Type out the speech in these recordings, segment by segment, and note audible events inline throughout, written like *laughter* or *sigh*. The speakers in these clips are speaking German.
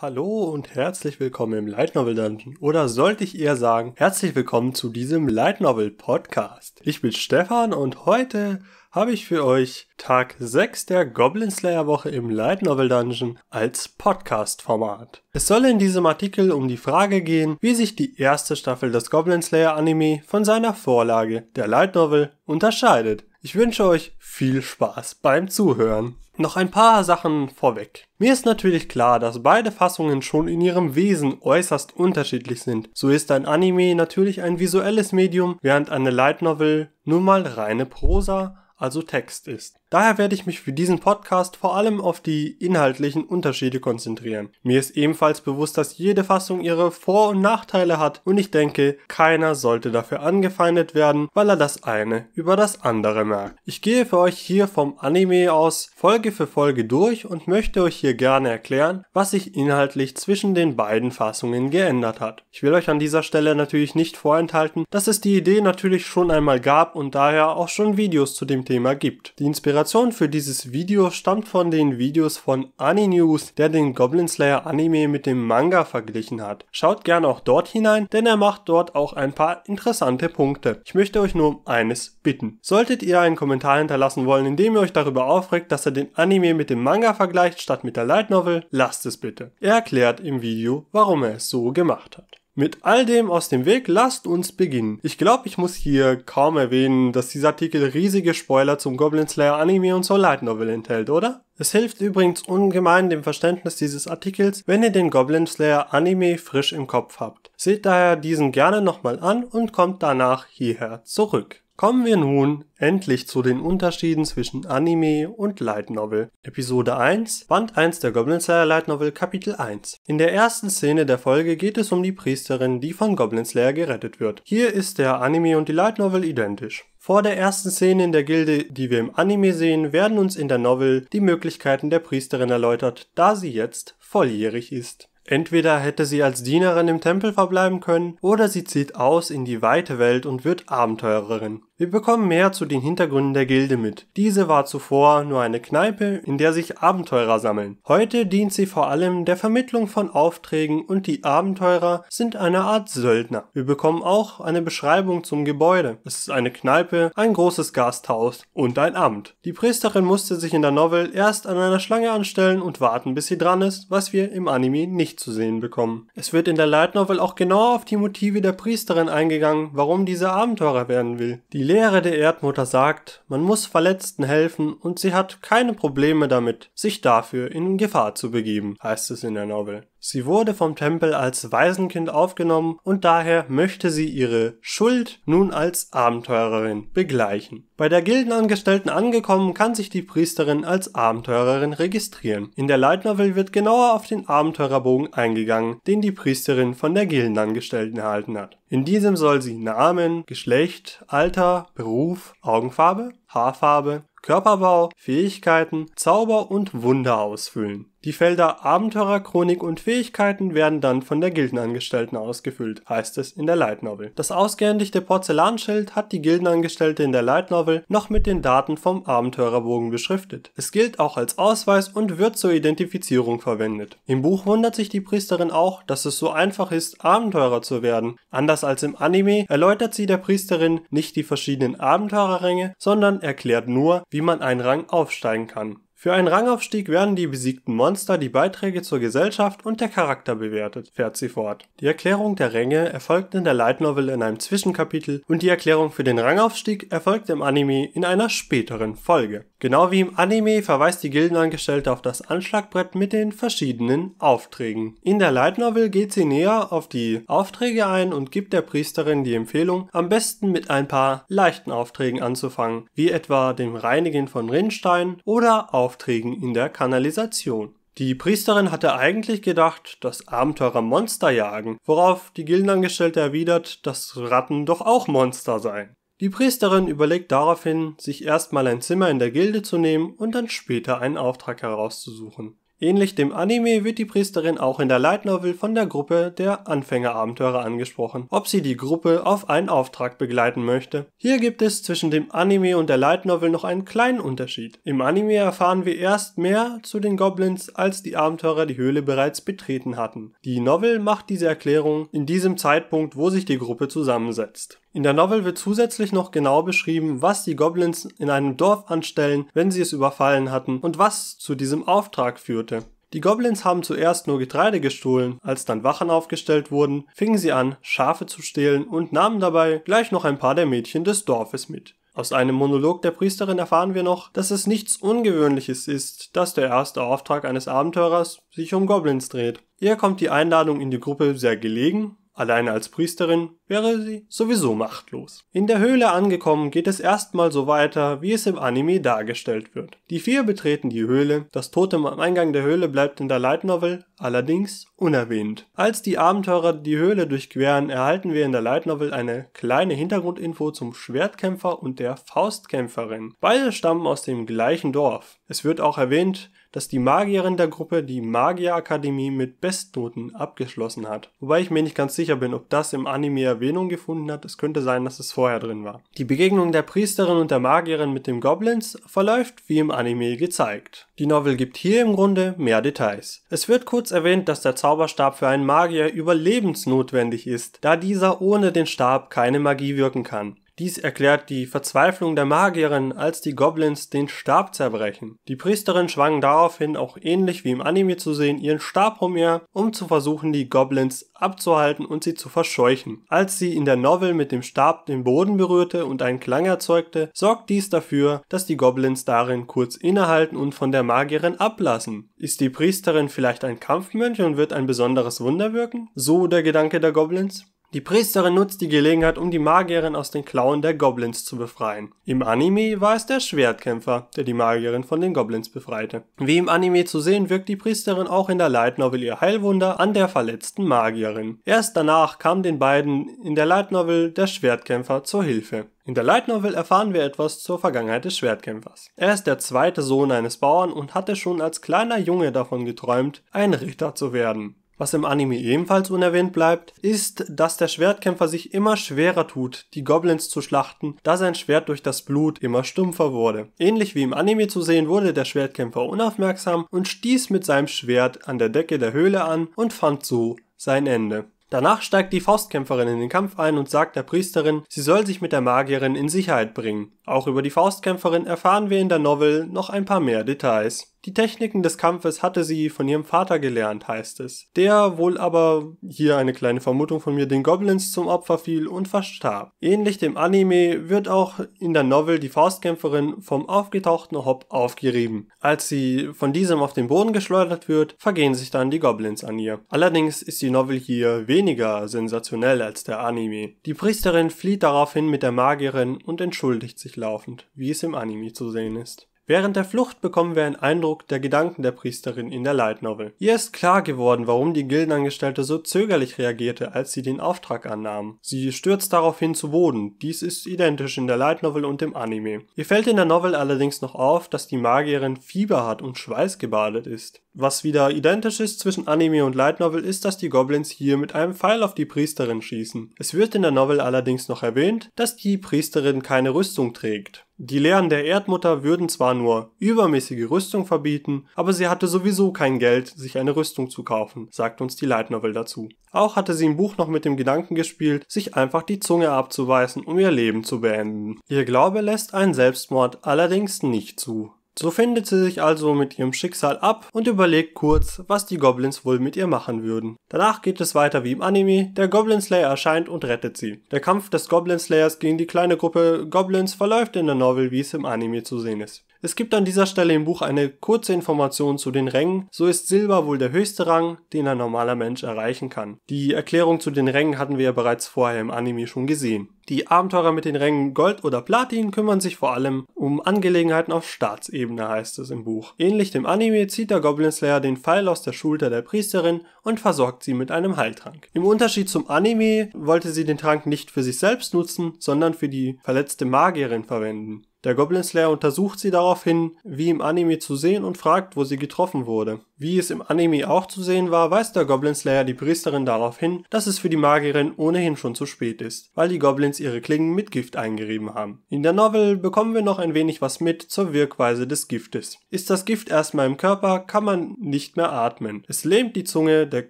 Hallo und herzlich willkommen im Light Novel Dungeon oder sollte ich eher sagen, herzlich willkommen zu diesem Light Novel Podcast. Ich bin Stefan und heute habe ich für euch Tag 6 der Goblin Slayer Woche im Light Novel Dungeon als Podcast Format. Es soll in diesem Artikel um die Frage gehen, wie sich die erste Staffel des Goblin Slayer Anime von seiner Vorlage, der Light Novel, unterscheidet. Ich wünsche euch viel Spaß beim Zuhören. Noch ein paar Sachen vorweg. Mir ist natürlich klar, dass beide Fassungen schon in ihrem Wesen äußerst unterschiedlich sind. So ist ein Anime natürlich ein visuelles Medium, während eine Light Novel nun mal reine Prosa, also Text ist. Daher werde ich mich für diesen Podcast vor allem auf die inhaltlichen Unterschiede konzentrieren. Mir ist ebenfalls bewusst, dass jede Fassung ihre Vor- und Nachteile hat und ich denke, keiner sollte dafür angefeindet werden, weil er das eine über das andere merkt. Ich gehe für euch hier vom Anime aus Folge für Folge durch und möchte euch hier gerne erklären, was sich inhaltlich zwischen den beiden Fassungen geändert hat. Ich will euch an dieser Stelle natürlich nicht vorenthalten, dass es die Idee natürlich schon einmal gab und daher auch schon Videos zu dem Thema gibt. Die Inspiration Inspiration für dieses Video stammt von den Videos von AniNews, der den Goblin Slayer Anime mit dem Manga verglichen hat. Schaut gerne auch dort hinein, denn er macht dort auch ein paar interessante Punkte. Ich möchte euch nur um eines bitten. Solltet ihr einen Kommentar hinterlassen wollen, in dem ihr euch darüber aufregt, dass er den Anime mit dem Manga vergleicht statt mit der Light Novel, lasst es bitte. Er erklärt im Video, warum er es so gemacht hat. Mit all dem aus dem Weg, lasst uns beginnen. Ich glaube, ich muss hier kaum erwähnen, dass dieser Artikel riesige Spoiler zum Goblin Slayer Anime und zur Light Novel enthält, oder? Es hilft übrigens ungemein dem Verständnis dieses Artikels, wenn ihr den Goblin Slayer Anime frisch im Kopf habt. Seht daher diesen gerne nochmal an und kommt danach hierher zurück. Kommen wir nun endlich zu den Unterschieden zwischen Anime und Light Novel. Episode 1, Band 1 der Goblin Slayer Light Novel Kapitel 1. In der ersten Szene der Folge geht es um die Priesterin, die von Goblin Slayer gerettet wird. Hier ist der Anime und die Light Novel identisch. Vor der ersten Szene in der Gilde, die wir im Anime sehen, werden uns in der Novel die Möglichkeiten der Priesterin erläutert, da sie jetzt volljährig ist. Entweder hätte sie als Dienerin im Tempel verbleiben können, oder sie zieht aus in die weite Welt und wird Abenteurerin. Wir bekommen mehr zu den Hintergründen der Gilde mit. Diese war zuvor nur eine Kneipe, in der sich Abenteurer sammeln. Heute dient sie vor allem der Vermittlung von Aufträgen und die Abenteurer sind eine Art Söldner. Wir bekommen auch eine Beschreibung zum Gebäude. Es ist eine Kneipe, ein großes Gasthaus und ein Amt. Die Priesterin musste sich in der Novel erst an einer Schlange anstellen und warten, bis sie dran ist, was wir im Anime nicht zu sehen bekommen. Es wird in der Light Novel auch genau auf die Motive der Priesterin eingegangen, warum diese Abenteurer werden will. Die Lehre der Erdmutter sagt, man muss Verletzten helfen und sie hat keine Probleme damit, sich dafür in Gefahr zu begeben, heißt es in der Novel Sie wurde vom Tempel als Waisenkind aufgenommen und daher möchte sie ihre Schuld nun als Abenteurerin begleichen. Bei der Gildenangestellten angekommen, kann sich die Priesterin als Abenteurerin registrieren. In der Light Novel wird genauer auf den Abenteurerbogen eingegangen, den die Priesterin von der Gildenangestellten erhalten hat. In diesem soll sie Namen, Geschlecht, Alter, Beruf, Augenfarbe, Haarfarbe, Körperbau, Fähigkeiten, Zauber und Wunder ausfüllen. Die Felder Abenteurer, Chronik und Fähigkeiten werden dann von der Gildenangestellten ausgefüllt, heißt es in der Light Novel. Das ausgehändigte Porzellanschild hat die Gildenangestellte in der Light Novel noch mit den Daten vom Abenteurerbogen beschriftet. Es gilt auch als Ausweis und wird zur Identifizierung verwendet. Im Buch wundert sich die Priesterin auch, dass es so einfach ist, Abenteurer zu werden. Anders als im Anime erläutert sie der Priesterin nicht die verschiedenen Abenteurerränge, sondern erklärt nur, wie man einen Rang aufsteigen kann. Für einen Rangaufstieg werden die besiegten Monster, die Beiträge zur Gesellschaft und der Charakter bewertet, fährt sie fort. Die Erklärung der Ränge erfolgt in der Light Novel in einem Zwischenkapitel und die Erklärung für den Rangaufstieg erfolgt im Anime in einer späteren Folge. Genau wie im Anime verweist die Gildenangestellte auf das Anschlagbrett mit den verschiedenen Aufträgen. In der Light Novel geht sie näher auf die Aufträge ein und gibt der Priesterin die Empfehlung, am besten mit ein paar leichten Aufträgen anzufangen, wie etwa dem Reinigen von Rinnstein oder Aufträgen in der Kanalisation. Die Priesterin hatte eigentlich gedacht, dass Abenteurer Monster jagen, worauf die Gildenangestellte erwidert, dass Ratten doch auch Monster seien. Die Priesterin überlegt daraufhin, sich erstmal ein Zimmer in der Gilde zu nehmen und dann später einen Auftrag herauszusuchen. Ähnlich dem Anime wird die Priesterin auch in der Light Novel von der Gruppe der Anfängerabenteurer angesprochen, ob sie die Gruppe auf einen Auftrag begleiten möchte. Hier gibt es zwischen dem Anime und der Light Novel noch einen kleinen Unterschied. Im Anime erfahren wir erst mehr zu den Goblins, als die Abenteurer die Höhle bereits betreten hatten. Die Novel macht diese Erklärung in diesem Zeitpunkt, wo sich die Gruppe zusammensetzt. In der Novel wird zusätzlich noch genau beschrieben, was die Goblins in einem Dorf anstellen, wenn sie es überfallen hatten und was zu diesem Auftrag führte. Die Goblins haben zuerst nur Getreide gestohlen, als dann Wachen aufgestellt wurden, fingen sie an, Schafe zu stehlen und nahmen dabei gleich noch ein paar der Mädchen des Dorfes mit. Aus einem Monolog der Priesterin erfahren wir noch, dass es nichts Ungewöhnliches ist, dass der erste Auftrag eines Abenteurers sich um Goblins dreht. Ihr kommt die Einladung in die Gruppe sehr gelegen Alleine als Priesterin wäre sie sowieso machtlos. In der Höhle angekommen geht es erstmal so weiter, wie es im Anime dargestellt wird. Die vier betreten die Höhle, das Totem am Eingang der Höhle bleibt in der Light Novel allerdings unerwähnt. Als die Abenteurer die Höhle durchqueren, erhalten wir in der Light Novel eine kleine Hintergrundinfo zum Schwertkämpfer und der Faustkämpferin. Beide stammen aus dem gleichen Dorf. Es wird auch erwähnt, dass die Magierin der Gruppe die Magierakademie mit Bestnoten abgeschlossen hat. Wobei ich mir nicht ganz sicher bin, ob das im Anime Erwähnung gefunden hat. Es könnte sein, dass es vorher drin war. Die Begegnung der Priesterin und der Magierin mit dem Goblins verläuft wie im Anime gezeigt. Die Novel gibt hier im Grunde mehr Details. Es wird kurz erwähnt, dass der Zauberstab für einen Magier überlebensnotwendig ist, da dieser ohne den Stab keine Magie wirken kann. Dies erklärt die Verzweiflung der Magierin, als die Goblins den Stab zerbrechen. Die Priesterin schwang daraufhin auch ähnlich wie im Anime zu sehen ihren Stab umher, um zu versuchen, die Goblins abzuhalten und sie zu verscheuchen. Als sie in der Novel mit dem Stab den Boden berührte und einen Klang erzeugte, sorgt dies dafür, dass die Goblins darin kurz innehalten und von der Magierin ablassen. Ist die Priesterin vielleicht ein Kampfmönch und wird ein besonderes Wunder wirken? So der Gedanke der Goblins. Die Priesterin nutzt die Gelegenheit, um die Magierin aus den Klauen der Goblins zu befreien. Im Anime war es der Schwertkämpfer, der die Magierin von den Goblins befreite. Wie im Anime zu sehen, wirkt die Priesterin auch in der Light Novel ihr Heilwunder an der verletzten Magierin. Erst danach kam den beiden in der Light Novel der Schwertkämpfer zur Hilfe. In der Light Novel erfahren wir etwas zur Vergangenheit des Schwertkämpfers. Er ist der zweite Sohn eines Bauern und hatte schon als kleiner Junge davon geträumt, ein Ritter zu werden. Was im Anime ebenfalls unerwähnt bleibt, ist, dass der Schwertkämpfer sich immer schwerer tut, die Goblins zu schlachten, da sein Schwert durch das Blut immer stumpfer wurde. Ähnlich wie im Anime zu sehen wurde der Schwertkämpfer unaufmerksam und stieß mit seinem Schwert an der Decke der Höhle an und fand so sein Ende. Danach steigt die Faustkämpferin in den Kampf ein und sagt der Priesterin, sie soll sich mit der Magierin in Sicherheit bringen. Auch über die Faustkämpferin erfahren wir in der Novel noch ein paar mehr Details. Die Techniken des Kampfes hatte sie von ihrem Vater gelernt, heißt es, der wohl aber, hier eine kleine Vermutung von mir, den Goblins zum Opfer fiel und verstarb. Ähnlich dem Anime wird auch in der Novel die Faustkämpferin vom aufgetauchten Hop aufgerieben. Als sie von diesem auf den Boden geschleudert wird, vergehen sich dann die Goblins an ihr. Allerdings ist die Novel hier weniger sensationell als der Anime. Die Priesterin flieht daraufhin mit der Magierin und entschuldigt sich laufend, wie es im Anime zu sehen ist. Während der Flucht bekommen wir einen Eindruck der Gedanken der Priesterin in der Light Novel. Ihr ist klar geworden, warum die Gildenangestellte so zögerlich reagierte, als sie den Auftrag annahm. Sie stürzt daraufhin zu Boden. Dies ist identisch in der Light Novel und im Anime. Ihr fällt in der Novel allerdings noch auf, dass die Magierin Fieber hat und schweißgebadet ist. Was wieder identisch ist zwischen Anime und Light Novel ist, dass die Goblins hier mit einem Pfeil auf die Priesterin schießen. Es wird in der Novel allerdings noch erwähnt, dass die Priesterin keine Rüstung trägt. Die Lehren der Erdmutter würden zwar nur übermäßige Rüstung verbieten, aber sie hatte sowieso kein Geld, sich eine Rüstung zu kaufen, sagt uns die Light Novel dazu. Auch hatte sie im Buch noch mit dem Gedanken gespielt, sich einfach die Zunge abzuweisen, um ihr Leben zu beenden. Ihr Glaube lässt einen Selbstmord allerdings nicht zu. So findet sie sich also mit ihrem Schicksal ab und überlegt kurz, was die Goblins wohl mit ihr machen würden. Danach geht es weiter wie im Anime, der Goblin Slayer erscheint und rettet sie. Der Kampf des Goblin Slayers gegen die kleine Gruppe Goblins verläuft in der Novel, wie es im Anime zu sehen ist. Es gibt an dieser Stelle im Buch eine kurze Information zu den Rängen, so ist Silber wohl der höchste Rang, den ein normaler Mensch erreichen kann. Die Erklärung zu den Rängen hatten wir ja bereits vorher im Anime schon gesehen. Die Abenteurer mit den Rängen Gold oder Platin kümmern sich vor allem um Angelegenheiten auf Staatsebene, heißt es im Buch. Ähnlich dem Anime zieht der Goblin Slayer den Pfeil aus der Schulter der Priesterin und versorgt sie mit einem Heiltrank. Im Unterschied zum Anime wollte sie den Trank nicht für sich selbst nutzen, sondern für die verletzte Magierin verwenden. Der Goblin Slayer untersucht sie daraufhin, wie im Anime zu sehen und fragt, wo sie getroffen wurde. Wie es im Anime auch zu sehen war, weist der Goblin Slayer die Priesterin darauf hin, dass es für die Magierin ohnehin schon zu spät ist, weil die Goblins ihre Klingen mit Gift eingerieben haben. In der Novel bekommen wir noch ein wenig was mit zur Wirkweise des Giftes. Ist das Gift erstmal im Körper, kann man nicht mehr atmen. Es lähmt die Zunge, der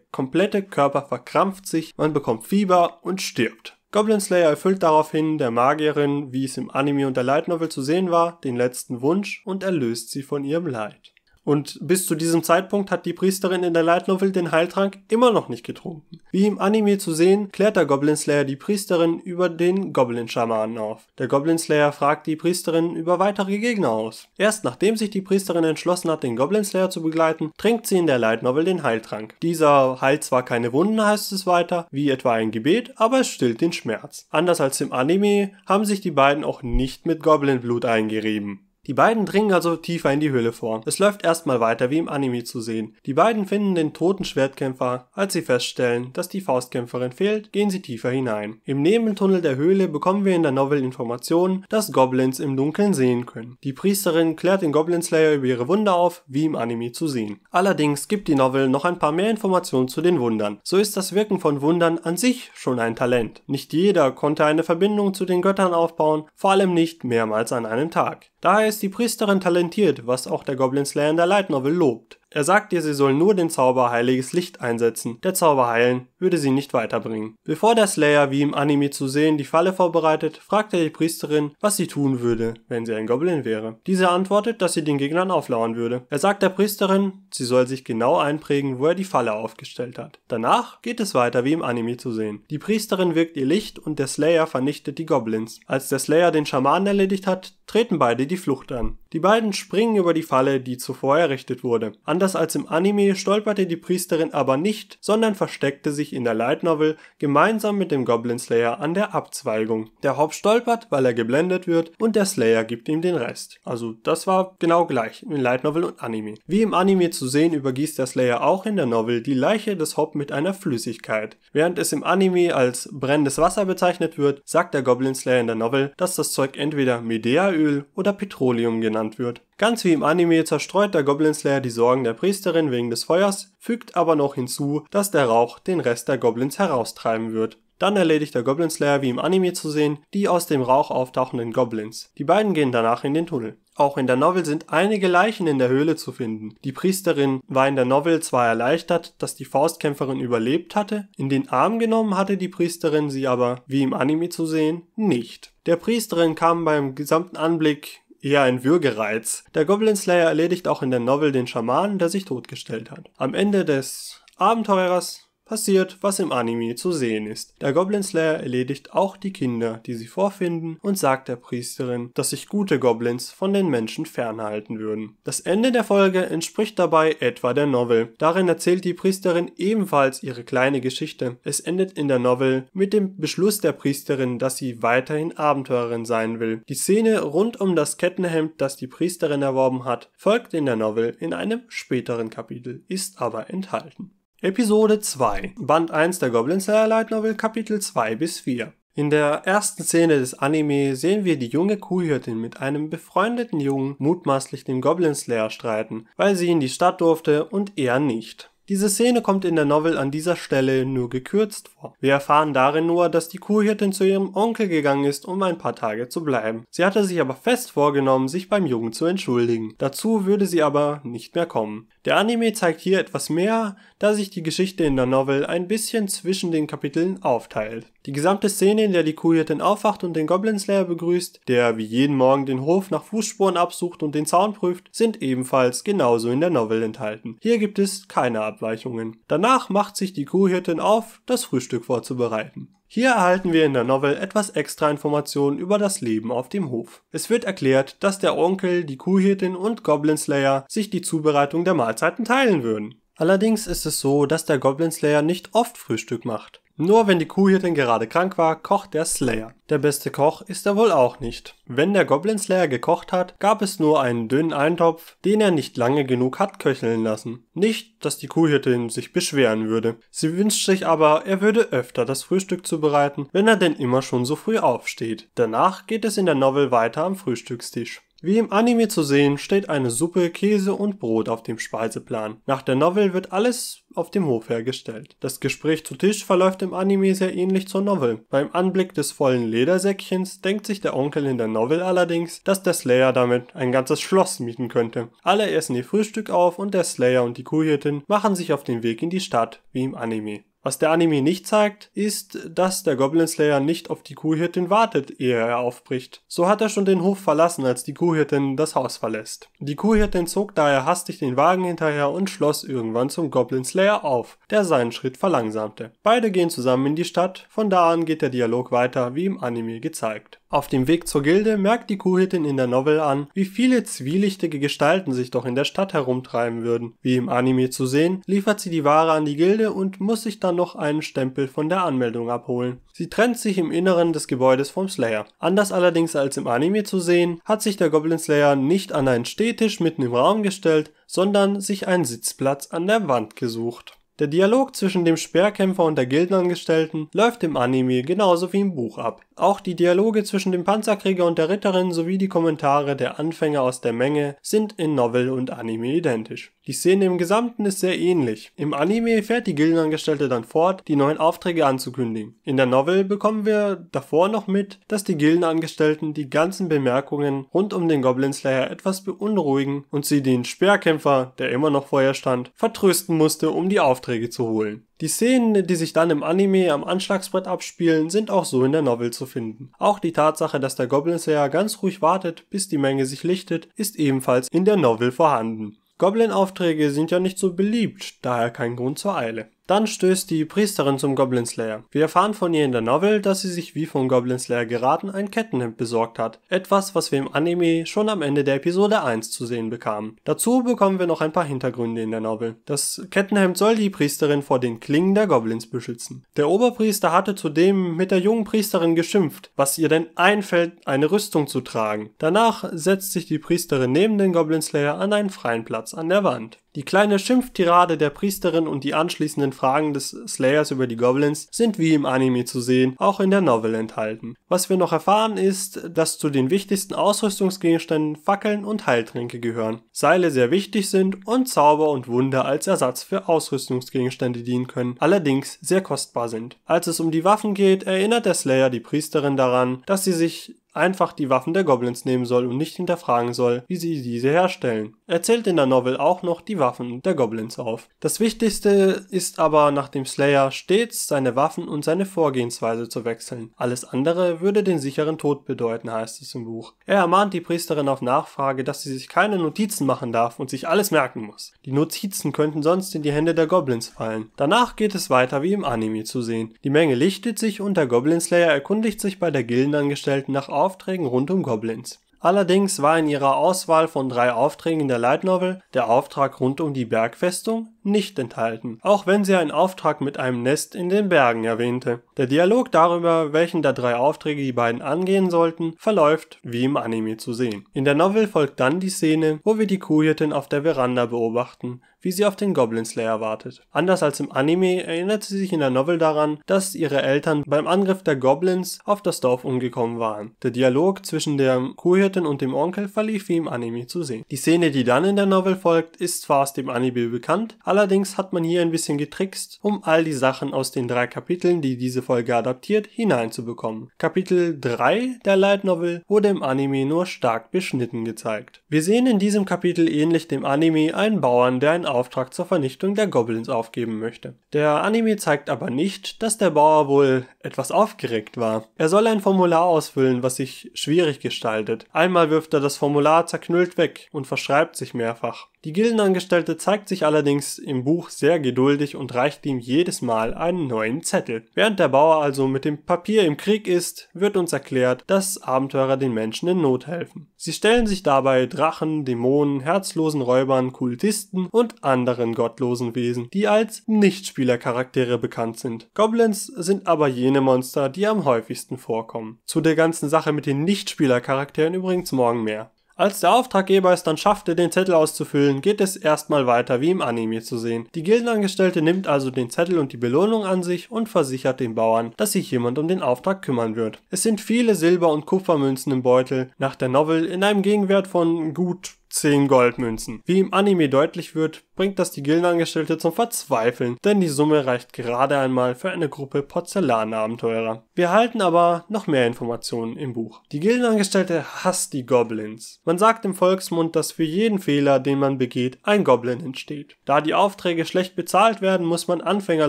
komplette Körper verkrampft sich, man bekommt Fieber und stirbt. Goblin Slayer erfüllt daraufhin der Magierin, wie es im Anime und der Light Novel zu sehen war, den letzten Wunsch und erlöst sie von ihrem Leid und bis zu diesem Zeitpunkt hat die Priesterin in der Light Novel den Heiltrank immer noch nicht getrunken. Wie im Anime zu sehen, klärt der Goblin Slayer die Priesterin über den Goblin-Schamanen auf. Der Goblin Slayer fragt die Priesterin über weitere Gegner aus. Erst nachdem sich die Priesterin entschlossen hat, den Goblin Slayer zu begleiten, trinkt sie in der Light Novel den Heiltrank. Dieser heilt zwar keine Wunden, heißt es weiter, wie etwa ein Gebet, aber es stillt den Schmerz. Anders als im Anime haben sich die beiden auch nicht mit Goblin-Blut eingerieben. Die beiden dringen also tiefer in die Höhle vor. Es läuft erstmal weiter wie im Anime zu sehen. Die beiden finden den toten Schwertkämpfer. Als sie feststellen, dass die Faustkämpferin fehlt, gehen sie tiefer hinein. Im Nebentunnel der Höhle bekommen wir in der Novel Informationen, dass Goblins im Dunkeln sehen können. Die Priesterin klärt den Goblin Slayer über ihre Wunder auf, wie im Anime zu sehen. Allerdings gibt die Novel noch ein paar mehr Informationen zu den Wundern. So ist das Wirken von Wundern an sich schon ein Talent. Nicht jeder konnte eine Verbindung zu den Göttern aufbauen, vor allem nicht mehrmals an einem Tag. Daher ist die Priesterin talentiert, was auch der Goblin Slayer in der Light Novel lobt er sagt ihr, sie soll nur den Zauber Heiliges Licht einsetzen. Der Zauber heilen würde sie nicht weiterbringen. Bevor der Slayer, wie im Anime zu sehen, die Falle vorbereitet, fragt er die Priesterin, was sie tun würde, wenn sie ein Goblin wäre. Diese antwortet, dass sie den Gegnern auflauern würde. Er sagt der Priesterin, sie soll sich genau einprägen, wo er die Falle aufgestellt hat. Danach geht es weiter, wie im Anime zu sehen. Die Priesterin wirkt ihr Licht und der Slayer vernichtet die Goblins. Als der Slayer den Schamanen erledigt hat, treten beide die Flucht an. Die beiden springen über die Falle, die zuvor errichtet wurde. An Anders als im Anime stolperte die Priesterin aber nicht, sondern versteckte sich in der Light Novel gemeinsam mit dem Goblin Slayer an der Abzweigung. Der Hop stolpert, weil er geblendet wird und der Slayer gibt ihm den Rest. Also das war genau gleich in Light Novel und Anime. Wie im Anime zu sehen übergießt der Slayer auch in der Novel die Leiche des Hop mit einer Flüssigkeit. Während es im Anime als brennendes Wasser bezeichnet wird, sagt der Goblin Slayer in der Novel, dass das Zeug entweder Medeaöl oder Petroleum genannt wird. Ganz wie im Anime zerstreut der Goblin Slayer die Sorgen der Priesterin wegen des Feuers, fügt aber noch hinzu, dass der Rauch den Rest der Goblins heraustreiben wird. Dann erledigt der Goblin Slayer, wie im Anime zu sehen, die aus dem Rauch auftauchenden Goblins. Die beiden gehen danach in den Tunnel. Auch in der Novel sind einige Leichen in der Höhle zu finden. Die Priesterin war in der Novel zwar erleichtert, dass die Faustkämpferin überlebt hatte, in den Arm genommen hatte die Priesterin sie aber, wie im Anime zu sehen, nicht. Der Priesterin kam beim gesamten Anblick eher ein Würgereiz. Der Goblin Slayer erledigt auch in der Novel den Schamanen, der sich totgestellt hat. Am Ende des Abenteurers passiert, was im Anime zu sehen ist. Der Goblin Slayer erledigt auch die Kinder, die sie vorfinden, und sagt der Priesterin, dass sich gute Goblins von den Menschen fernhalten würden. Das Ende der Folge entspricht dabei etwa der Novel. Darin erzählt die Priesterin ebenfalls ihre kleine Geschichte. Es endet in der Novel mit dem Beschluss der Priesterin, dass sie weiterhin Abenteurerin sein will. Die Szene rund um das Kettenhemd, das die Priesterin erworben hat, folgt in der Novel in einem späteren Kapitel, ist aber enthalten. Episode 2, Band 1 der Goblin Slayer Light Novel, Kapitel 2 bis 4. In der ersten Szene des Anime sehen wir die junge Kuhhirtin mit einem befreundeten Jungen mutmaßlich den Goblin Slayer streiten, weil sie in die Stadt durfte und er nicht. Diese Szene kommt in der Novel an dieser Stelle nur gekürzt vor. Wir erfahren darin nur, dass die Kuhhirtin zu ihrem Onkel gegangen ist, um ein paar Tage zu bleiben. Sie hatte sich aber fest vorgenommen, sich beim Jungen zu entschuldigen. Dazu würde sie aber nicht mehr kommen. Der Anime zeigt hier etwas mehr, da sich die Geschichte in der Novel ein bisschen zwischen den Kapiteln aufteilt. Die gesamte Szene, in der die Kuhhirtin aufwacht und den Goblin Slayer begrüßt, der wie jeden Morgen den Hof nach Fußspuren absucht und den Zaun prüft, sind ebenfalls genauso in der Novel enthalten. Hier gibt es keine Abweichungen. Danach macht sich die Kuhhirtin auf, das Frühstück vorzubereiten. Hier erhalten wir in der Novel etwas extra Informationen über das Leben auf dem Hof. Es wird erklärt, dass der Onkel, die Kuhhirtin und Goblin Slayer sich die Zubereitung der Mahlzeiten teilen würden. Allerdings ist es so, dass der Goblin Slayer nicht oft Frühstück macht. Nur wenn die Kuhhirtin gerade krank war, kocht der Slayer. Der beste Koch ist er wohl auch nicht. Wenn der Goblin Slayer gekocht hat, gab es nur einen dünnen Eintopf, den er nicht lange genug hat köcheln lassen. Nicht, dass die Kuhhirtin sich beschweren würde. Sie wünscht sich aber, er würde öfter das Frühstück zubereiten, wenn er denn immer schon so früh aufsteht. Danach geht es in der Novel weiter am Frühstückstisch. Wie im Anime zu sehen, steht eine Suppe, Käse und Brot auf dem Speiseplan. Nach der Novel wird alles auf dem Hof hergestellt. Das Gespräch zu Tisch verläuft im Anime sehr ähnlich zur Novel. Beim Anblick des vollen Ledersäckchens denkt sich der Onkel in der Novel allerdings, dass der Slayer damit ein ganzes Schloss mieten könnte. Alle essen ihr Frühstück auf und der Slayer und die Kuhhirtin machen sich auf den Weg in die Stadt, wie im Anime. Was der Anime nicht zeigt, ist, dass der Goblin Slayer nicht auf die Kuhhirtin wartet, ehe er aufbricht. So hat er schon den Hof verlassen, als die Kuhhirtin das Haus verlässt. Die Kuhhirtin zog daher hastig den Wagen hinterher und schloss irgendwann zum Goblin Slayer auf, der seinen Schritt verlangsamte. Beide gehen zusammen in die Stadt, von da an geht der Dialog weiter, wie im Anime gezeigt. Auf dem Weg zur Gilde merkt die Kuhhirtin in der Novel an, wie viele zwielichtige Gestalten sich doch in der Stadt herumtreiben würden. Wie im Anime zu sehen, liefert sie die Ware an die Gilde und muss sich dann noch einen Stempel von der Anmeldung abholen. Sie trennt sich im Inneren des Gebäudes vom Slayer. Anders allerdings als im Anime zu sehen, hat sich der Goblin Slayer nicht an einen Stehtisch mitten im Raum gestellt, sondern sich einen Sitzplatz an der Wand gesucht. Der Dialog zwischen dem Speerkämpfer und der Gildenangestellten läuft im Anime genauso wie im Buch ab. Auch die Dialoge zwischen dem Panzerkrieger und der Ritterin sowie die Kommentare der Anfänger aus der Menge sind in Novel und Anime identisch. Die Szene im Gesamten ist sehr ähnlich. Im Anime fährt die Gildenangestellte dann fort, die neuen Aufträge anzukündigen. In der Novel bekommen wir davor noch mit, dass die Gildenangestellten die ganzen Bemerkungen rund um den Goblin Slayer etwas beunruhigen und sie den Speerkämpfer, der immer noch vorher stand, vertrösten musste, um die Aufträge zu holen. Die Szenen, die sich dann im Anime am Anschlagsbrett abspielen, sind auch so in der Novel zu finden. Auch die Tatsache, dass der Goblin Slayer ganz ruhig wartet, bis die Menge sich lichtet, ist ebenfalls in der Novel vorhanden. Goblin-Aufträge sind ja nicht so beliebt, daher kein Grund zur Eile. Dann stößt die Priesterin zum Goblin Slayer. Wir erfahren von ihr in der Novel, dass sie sich wie vom Goblin Slayer geraten ein Kettenhemd besorgt hat. Etwas, was wir im Anime schon am Ende der Episode 1 zu sehen bekamen. Dazu bekommen wir noch ein paar Hintergründe in der Novel. Das Kettenhemd soll die Priesterin vor den Klingen der Goblins beschützen. Der Oberpriester hatte zudem mit der jungen Priesterin geschimpft, was ihr denn einfällt, eine Rüstung zu tragen. Danach setzt sich die Priesterin neben den Goblin Slayer an einen freien Platz an der Wand. Die kleine Schimpftirade der Priesterin und die anschließenden Fragen des Slayers über die Goblins sind wie im Anime zu sehen, auch in der Novel enthalten. Was wir noch erfahren ist, dass zu den wichtigsten Ausrüstungsgegenständen Fackeln und Heiltränke gehören, Seile sehr wichtig sind und Zauber und Wunder als Ersatz für Ausrüstungsgegenstände dienen können, allerdings sehr kostbar sind. Als es um die Waffen geht, erinnert der Slayer die Priesterin daran, dass sie sich einfach die Waffen der Goblins nehmen soll und nicht hinterfragen soll, wie sie diese herstellen. Er zählt in der Novel auch noch die Waffen der Goblins auf. Das Wichtigste ist aber nach dem Slayer stets seine Waffen und seine Vorgehensweise zu wechseln. Alles andere würde den sicheren Tod bedeuten, heißt es im Buch. Er ermahnt die Priesterin auf Nachfrage, dass sie sich keine Notizen machen darf und sich alles merken muss. Die Notizen könnten sonst in die Hände der Goblins fallen. Danach geht es weiter wie im Anime zu sehen. Die Menge lichtet sich und der Goblin Slayer erkundigt sich bei der Gildenangestellten nach Aufträgen rund um Goblins. Allerdings war in ihrer Auswahl von drei Aufträgen der Light Novel der Auftrag rund um die Bergfestung nicht enthalten, auch wenn sie einen Auftrag mit einem Nest in den Bergen erwähnte. Der Dialog darüber, welchen der drei Aufträge die beiden angehen sollten, verläuft wie im Anime zu sehen. In der Novel folgt dann die Szene, wo wir die Kuhhirtin auf der Veranda beobachten, wie sie auf den Goblin Slayer wartet. Anders als im Anime erinnert sie sich in der Novel daran, dass ihre Eltern beim Angriff der Goblins auf das Dorf umgekommen waren. Der Dialog zwischen der Kuhhirtin und dem Onkel verlief wie im Anime zu sehen. Die Szene, die dann in der Novel folgt, ist zwar aus dem Anime bekannt, allerdings hat man hier ein bisschen getrickst, um all die Sachen aus den drei Kapiteln, die diese Folge adaptiert, hineinzubekommen. Kapitel 3 der Light Novel wurde im Anime nur stark beschnitten gezeigt. Wir sehen in diesem Kapitel ähnlich dem Anime einen Bauern, der ein Auftrag zur Vernichtung der Goblins aufgeben möchte. Der Anime zeigt aber nicht, dass der Bauer wohl etwas aufgeregt war. Er soll ein Formular ausfüllen, was sich schwierig gestaltet. Einmal wirft er das Formular zerknüllt weg und verschreibt sich mehrfach. Die Gildenangestellte zeigt sich allerdings im Buch sehr geduldig und reicht ihm jedes Mal einen neuen Zettel. Während der Bauer also mit dem Papier im Krieg ist, wird uns erklärt, dass Abenteurer den Menschen in Not helfen. Sie stellen sich dabei Drachen, Dämonen, herzlosen Räubern, Kultisten und und anderen gottlosen Wesen, die als Nichtspielercharaktere bekannt sind. Goblins sind aber jene Monster, die am häufigsten vorkommen. Zu der ganzen Sache mit den Nichtspielercharakteren übrigens morgen mehr. Als der Auftraggeber es dann schaffte, den Zettel auszufüllen, geht es erstmal weiter wie im Anime zu sehen. Die Gildenangestellte nimmt also den Zettel und die Belohnung an sich und versichert den Bauern, dass sich jemand um den Auftrag kümmern wird. Es sind viele Silber- und Kupfermünzen im Beutel, nach der Novel in einem Gegenwert von gut 10 Goldmünzen. Wie im Anime deutlich wird, bringt das die Gildenangestellte zum Verzweifeln, denn die Summe reicht gerade einmal für eine Gruppe Porzellanabenteurer. Wir erhalten aber noch mehr Informationen im Buch. Die Gildenangestellte hasst die Goblins. Man sagt im Volksmund, dass für jeden Fehler, den man begeht, ein Goblin entsteht. Da die Aufträge schlecht bezahlt werden, muss man Anfänger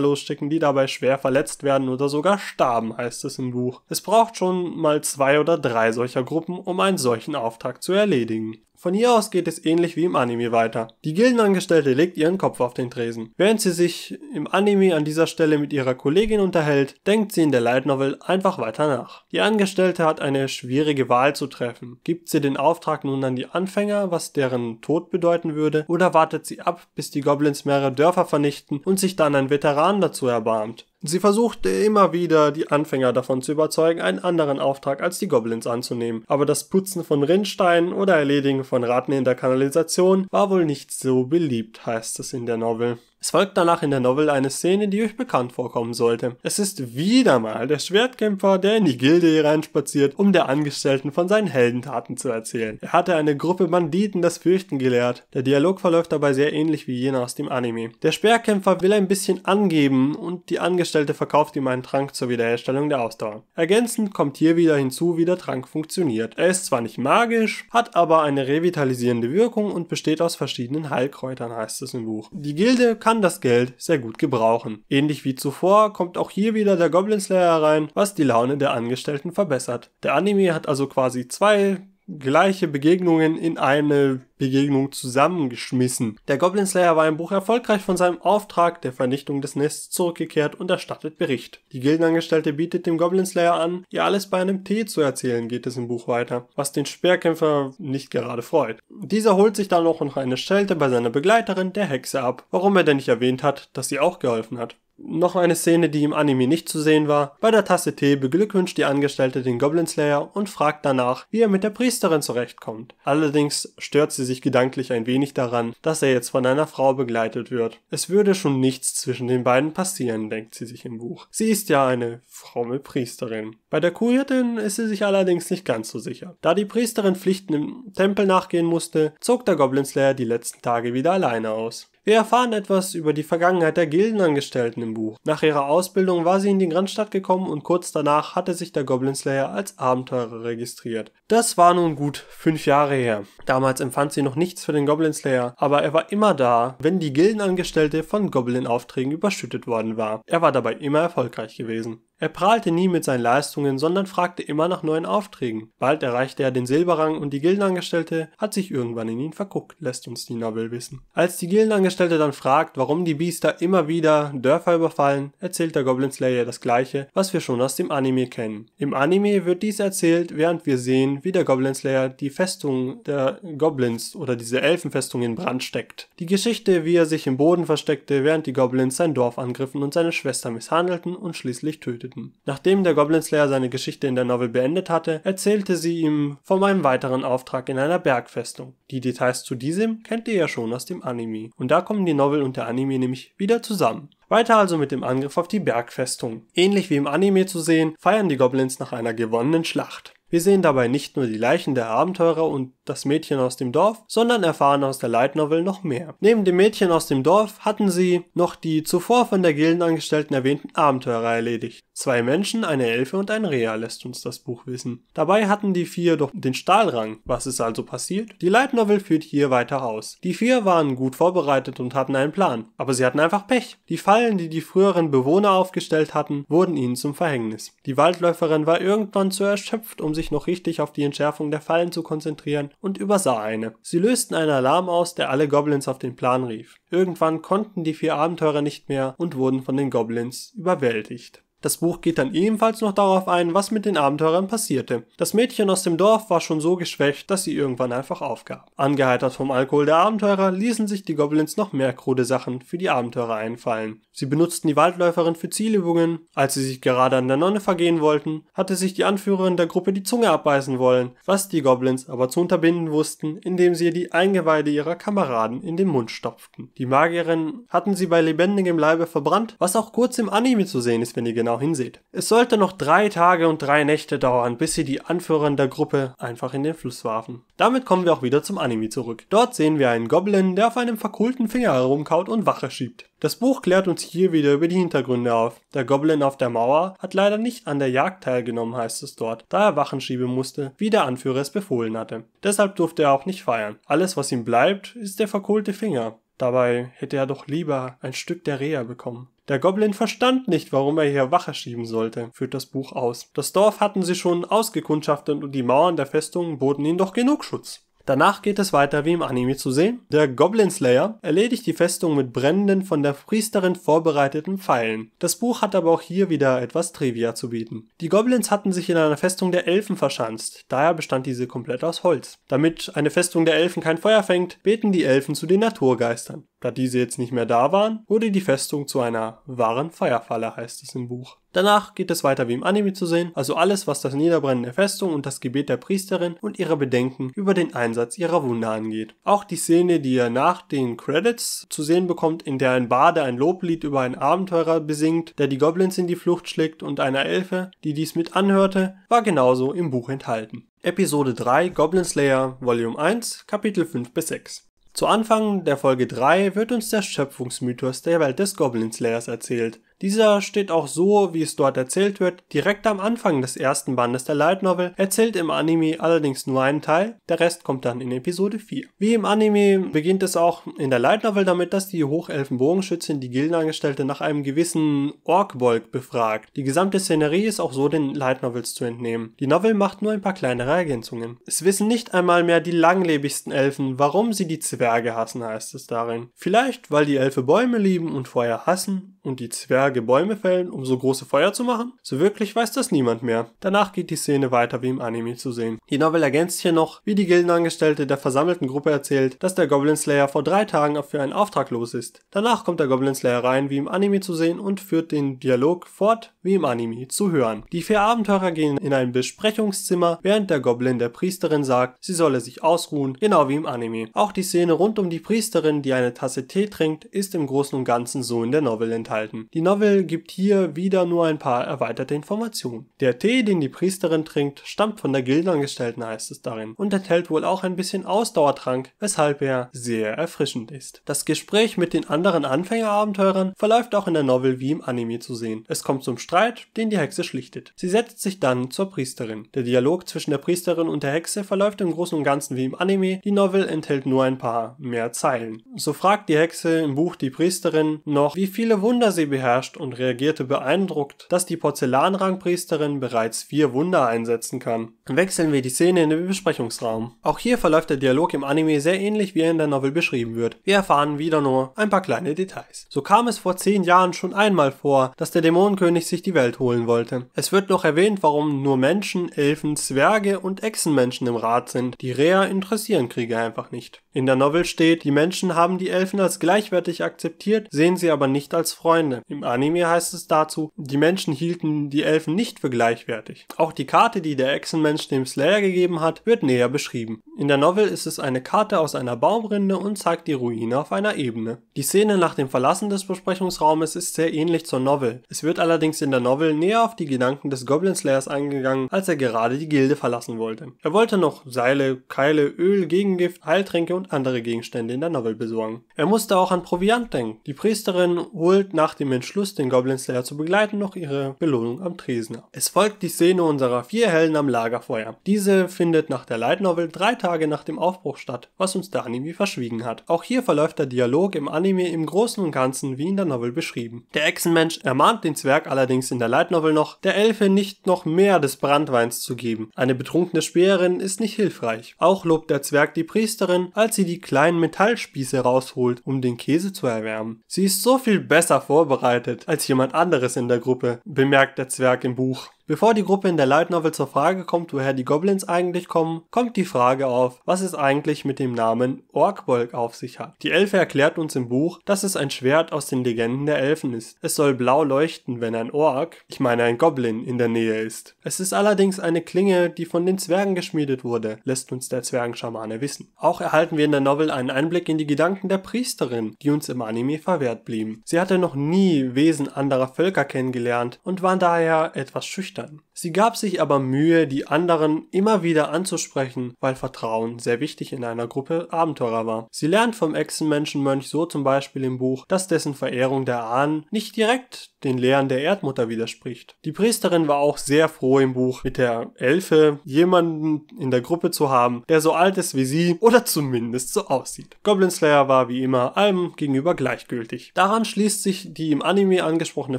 losschicken, die dabei schwer verletzt werden oder sogar starben, heißt es im Buch. Es braucht schon mal zwei oder drei solcher Gruppen, um einen solchen Auftrag zu erledigen. Von hier aus geht es ähnlich wie im Anime weiter. Die Gildenangestellte legt ihren Kopf auf den Tresen. Während sie sich im Anime an dieser Stelle mit ihrer Kollegin unterhält, denkt sie in der Light Novel einfach weiter nach. Die Angestellte hat eine schwierige Wahl zu treffen. Gibt sie den Auftrag nun an die Anfänger, was deren Tod bedeuten würde, oder wartet sie ab, bis die Goblins mehrere Dörfer vernichten und sich dann ein Veteran dazu erbarmt? Sie versuchte immer wieder, die Anfänger davon zu überzeugen, einen anderen Auftrag als die Goblins anzunehmen, aber das Putzen von Rinnsteinen oder Erledigen von Ratten in der Kanalisation war wohl nicht so beliebt, heißt es in der Novel. Es folgt danach in der Novel eine Szene, die euch bekannt vorkommen sollte. Es ist wieder mal der Schwertkämpfer, der in die Gilde hereinspaziert, um der Angestellten von seinen Heldentaten zu erzählen. Er hatte eine Gruppe Banditen das Fürchten gelehrt. Der Dialog verläuft dabei sehr ähnlich wie jener aus dem Anime. Der Schwertkämpfer will ein bisschen angeben und die Angestellte verkauft ihm einen Trank zur Wiederherstellung der Ausdauer. Ergänzend kommt hier wieder hinzu, wie der Trank funktioniert. Er ist zwar nicht magisch, hat aber eine revitalisierende Wirkung und besteht aus verschiedenen Heilkräutern, heißt es im Buch. Die Gilde kann kann das Geld sehr gut gebrauchen. Ähnlich wie zuvor kommt auch hier wieder der Goblin Slayer rein, was die Laune der Angestellten verbessert. Der Anime hat also quasi zwei gleiche Begegnungen in eine Begegnung zusammengeschmissen. Der Goblin Slayer war im Buch erfolgreich von seinem Auftrag der Vernichtung des Nests zurückgekehrt und erstattet Bericht. Die Gildenangestellte bietet dem Goblin Slayer an, ihr alles bei einem Tee zu erzählen, geht es im Buch weiter, was den Speerkämpfer nicht gerade freut. Dieser holt sich dann auch noch eine Schelte bei seiner Begleiterin, der Hexe, ab, warum er denn nicht erwähnt hat, dass sie auch geholfen hat. Noch eine Szene, die im Anime nicht zu sehen war. Bei der Tasse Tee beglückwünscht die Angestellte den Goblin Slayer und fragt danach, wie er mit der Priesterin zurechtkommt. Allerdings stört sie sich gedanklich ein wenig daran, dass er jetzt von einer Frau begleitet wird. Es würde schon nichts zwischen den beiden passieren, denkt sie sich im Buch. Sie ist ja eine fromme Priesterin. Bei der Kuhhirtin ist sie sich allerdings nicht ganz so sicher. Da die Priesterin Pflichten im Tempel nachgehen musste, zog der Goblin Slayer die letzten Tage wieder alleine aus. Wir erfahren etwas über die Vergangenheit der Gildenangestellten im Buch. Nach ihrer Ausbildung war sie in die Grandstadt gekommen und kurz danach hatte sich der Goblin Slayer als Abenteurer registriert. Das war nun gut fünf Jahre her. Damals empfand sie noch nichts für den Goblin Slayer, aber er war immer da, wenn die Gildenangestellte von Goblin-Aufträgen überschüttet worden war. Er war dabei immer erfolgreich gewesen. Er prahlte nie mit seinen Leistungen, sondern fragte immer nach neuen Aufträgen. Bald erreichte er den Silberrang und die Gildenangestellte hat sich irgendwann in ihn verguckt, lässt uns die Novel wissen. Als die Gildenangestellte dann fragt, warum die Biester immer wieder Dörfer überfallen, erzählt der Goblin Slayer das gleiche, was wir schon aus dem Anime kennen. Im Anime wird dies erzählt, während wir sehen, wie der Goblin Slayer die Festung der Goblins oder diese Elfenfestung in Brand steckt. Die Geschichte, wie er sich im Boden versteckte, während die Goblins sein Dorf angriffen und seine Schwester misshandelten und schließlich töteten töten. Nachdem der Goblin Slayer seine Geschichte in der Novel beendet hatte, erzählte sie ihm von einem weiteren Auftrag in einer Bergfestung. Die Details zu diesem kennt ihr ja schon aus dem Anime. Und da kommen die Novel und der Anime nämlich wieder zusammen. Weiter also mit dem Angriff auf die Bergfestung. Ähnlich wie im Anime zu sehen, feiern die Goblins nach einer gewonnenen Schlacht. Wir sehen dabei nicht nur die Leichen der Abenteurer und das Mädchen aus dem Dorf, sondern erfahren aus der Light Novel noch mehr. Neben dem Mädchen aus dem Dorf hatten sie noch die zuvor von der Gildenangestellten erwähnten Abenteurer erledigt. Zwei Menschen, eine Elfe und ein Rea lässt uns das Buch wissen. Dabei hatten die vier doch den Stahlrang. Was ist also passiert? Die Light Novel führt hier weiter aus. Die vier waren gut vorbereitet und hatten einen Plan, aber sie hatten einfach Pech. Die Fallen, die die früheren Bewohner aufgestellt hatten, wurden ihnen zum Verhängnis. Die Waldläuferin war irgendwann zu erschöpft, um sie sich noch richtig auf die Entschärfung der Fallen zu konzentrieren und übersah eine. Sie lösten einen Alarm aus, der alle Goblins auf den Plan rief. Irgendwann konnten die vier Abenteurer nicht mehr und wurden von den Goblins überwältigt. Das Buch geht dann ebenfalls noch darauf ein, was mit den Abenteurern passierte. Das Mädchen aus dem Dorf war schon so geschwächt, dass sie irgendwann einfach aufgab. Angeheitert vom Alkohol der Abenteurer ließen sich die Goblins noch mehr krude Sachen für die Abenteurer einfallen. Sie benutzten die Waldläuferin für Zielübungen. Als sie sich gerade an der Nonne vergehen wollten, hatte sich die Anführerin der Gruppe die Zunge abbeißen wollen, was die Goblins aber zu unterbinden wussten, indem sie ihr die Eingeweide ihrer Kameraden in den Mund stopften. Die Magierin hatten sie bei lebendigem Leibe verbrannt, was auch kurz im Anime zu sehen ist, wenn ihr genau genau hinseht. Es sollte noch drei Tage und drei Nächte dauern, bis sie die Anführer der Gruppe einfach in den Fluss warfen. Damit kommen wir auch wieder zum Anime zurück. Dort sehen wir einen Goblin, der auf einem verkohlten Finger herumkaut und Wache schiebt. Das Buch klärt uns hier wieder über die Hintergründe auf. Der Goblin auf der Mauer hat leider nicht an der Jagd teilgenommen, heißt es dort, da er Wachen schieben musste, wie der Anführer es befohlen hatte. Deshalb durfte er auch nicht feiern. Alles, was ihm bleibt, ist der verkohlte Finger. Dabei hätte er doch lieber ein Stück der Reha bekommen. Der Goblin verstand nicht, warum er hier Wache schieben sollte, führt das Buch aus. Das Dorf hatten sie schon ausgekundschaftet und die Mauern der Festung boten ihnen doch genug Schutz. Danach geht es weiter wie im Anime zu sehen. Der Goblin Slayer erledigt die Festung mit brennenden, von der Priesterin vorbereiteten Pfeilen. Das Buch hat aber auch hier wieder etwas Trivia zu bieten. Die Goblins hatten sich in einer Festung der Elfen verschanzt, daher bestand diese komplett aus Holz. Damit eine Festung der Elfen kein Feuer fängt, beten die Elfen zu den Naturgeistern da diese jetzt nicht mehr da waren, wurde die Festung zu einer wahren Feuerfalle, heißt es im Buch. Danach geht es weiter wie im Anime zu sehen, also alles, was das Niederbrennen der Festung und das Gebet der Priesterin und ihre Bedenken über den Einsatz ihrer Wunder angeht. Auch die Szene, die ihr nach den Credits zu sehen bekommt, in der ein Bade ein Loblied über einen Abenteurer besingt, der die Goblins in die Flucht schlägt und einer Elfe, die dies mit anhörte, war genauso im Buch enthalten. Episode 3 Goblin Slayer Volume 1 Kapitel 5 bis 6 zu Anfang der Folge 3 wird uns der Schöpfungsmythos der Welt des Goblin Slayers erzählt dieser steht auch so, wie es dort erzählt wird, direkt am Anfang des ersten Bandes der Light Novel, erzählt im Anime allerdings nur einen Teil, der Rest kommt dann in Episode 4. Wie im Anime beginnt es auch in der Light Novel damit, dass die Hochelfenbogenschützin die Gildenangestellte nach einem gewissen Orkbolk befragt. Die gesamte Szenerie ist auch so den Light Novels zu entnehmen. Die Novel macht nur ein paar kleinere Ergänzungen. Es wissen nicht einmal mehr die langlebigsten Elfen, warum sie die Zwerge hassen, heißt es darin. Vielleicht, weil die Elfe Bäume lieben und Feuer hassen und die Zwerge Bäume fällen, um so große Feuer zu machen? So wirklich weiß das niemand mehr. Danach geht die Szene weiter wie im Anime zu sehen. Die Novel ergänzt hier noch, wie die Gildenangestellte der versammelten Gruppe erzählt, dass der Goblin Slayer vor drei Tagen für einen Auftrag los ist. Danach kommt der Goblin Slayer rein, wie im Anime zu sehen, und führt den Dialog fort, wie im Anime zu hören. Die vier Abenteurer gehen in ein Besprechungszimmer, während der Goblin der Priesterin sagt, sie solle sich ausruhen, genau wie im Anime. Auch die Szene rund um die Priesterin, die eine Tasse Tee trinkt, ist im Großen und Ganzen so in der Novel enthalten enthalten. Die Novel gibt hier wieder nur ein paar erweiterte Informationen. Der Tee, den die Priesterin trinkt, stammt von der Gildenangestellten, heißt es darin, und enthält wohl auch ein bisschen Ausdauertrank, weshalb er sehr erfrischend ist. Das Gespräch mit den anderen Anfängerabenteurern verläuft auch in der Novel wie im Anime zu sehen. Es kommt zum Streit, den die Hexe schlichtet. Sie setzt sich dann zur Priesterin. Der Dialog zwischen der Priesterin und der Hexe verläuft im Großen und Ganzen wie im Anime. Die Novel enthält nur ein paar mehr Zeilen. So fragt die Hexe im Buch die Priesterin noch, wie viele Wunder Wunder sie beherrscht und reagierte beeindruckt, dass die Porzellanrangpriesterin bereits vier Wunder einsetzen kann. Wechseln wir die Szene in den Besprechungsraum. Auch hier verläuft der Dialog im Anime sehr ähnlich wie er in der Novel beschrieben wird. Wir erfahren wieder nur ein paar kleine Details. So kam es vor zehn Jahren schon einmal vor, dass der Dämonenkönig sich die Welt holen wollte. Es wird noch erwähnt, warum nur Menschen, Elfen, Zwerge und Echsenmenschen im Rat sind. Die Rea interessieren Krieger einfach nicht. In der Novel steht, die Menschen haben die Elfen als gleichwertig akzeptiert, sehen sie aber nicht als Freunde Freunde. Im Anime heißt es dazu, die Menschen hielten die Elfen nicht für gleichwertig. Auch die Karte, die der Echsenmensch dem Slayer gegeben hat, wird näher beschrieben. In der Novel ist es eine Karte aus einer Baumrinde und zeigt die Ruine auf einer Ebene. Die Szene nach dem Verlassen des Besprechungsraumes ist sehr ähnlich zur Novel. Es wird allerdings in der Novel näher auf die Gedanken des Goblin Slayers eingegangen, als er gerade die Gilde verlassen wollte. Er wollte noch Seile, Keile, Öl, Gegengift, Heiltränke und andere Gegenstände in der Novel besorgen. Er musste auch an Proviant denken. Die Priesterin holt nach dem Entschluss, den Goblin Slayer zu begleiten, noch ihre Belohnung am Tresen Es folgt die Szene unserer vier Helden am Lagerfeuer. Diese findet nach der Light Novel drei Tage nach dem Aufbruch statt, was uns der Anime verschwiegen hat. Auch hier verläuft der Dialog im Anime im Großen und Ganzen wie in der Novel beschrieben. Der Echsenmensch ermahnt den Zwerg allerdings in der Light Novel noch, der Elfe nicht noch mehr des Brandweins zu geben. Eine betrunkene Speerin ist nicht hilfreich. Auch lobt der Zwerg die Priesterin, als sie die kleinen Metallspieße rausholt, um den Käse zu erwärmen. Sie ist so viel besser vorbereitet als jemand anderes in der Gruppe, bemerkt der Zwerg im Buch. Bevor die Gruppe in der Light Novel zur Frage kommt, woher die Goblins eigentlich kommen, kommt die Frage auf, was es eigentlich mit dem Namen Orkbolg auf sich hat. Die Elfe erklärt uns im Buch, dass es ein Schwert aus den Legenden der Elfen ist. Es soll blau leuchten, wenn ein Ork, ich meine ein Goblin, in der Nähe ist. Es ist allerdings eine Klinge, die von den Zwergen geschmiedet wurde, lässt uns der Zwergenschamane wissen. Auch erhalten wir in der Novel einen Einblick in die Gedanken der Priesterin, die uns im Anime verwehrt blieben. Sie hatte noch nie Wesen anderer Völker kennengelernt und war daher etwas schüchtern done. Sie gab sich aber Mühe, die anderen immer wieder anzusprechen, weil Vertrauen sehr wichtig in einer Gruppe Abenteurer war. Sie lernt vom Echsenmenschenmönch so zum Beispiel im Buch, dass dessen Verehrung der Ahnen nicht direkt den Lehren der Erdmutter widerspricht. Die Priesterin war auch sehr froh im Buch, mit der Elfe jemanden in der Gruppe zu haben, der so alt ist wie sie oder zumindest so aussieht. Goblin Slayer war wie immer allem gegenüber gleichgültig. Daran schließt sich die im Anime angesprochene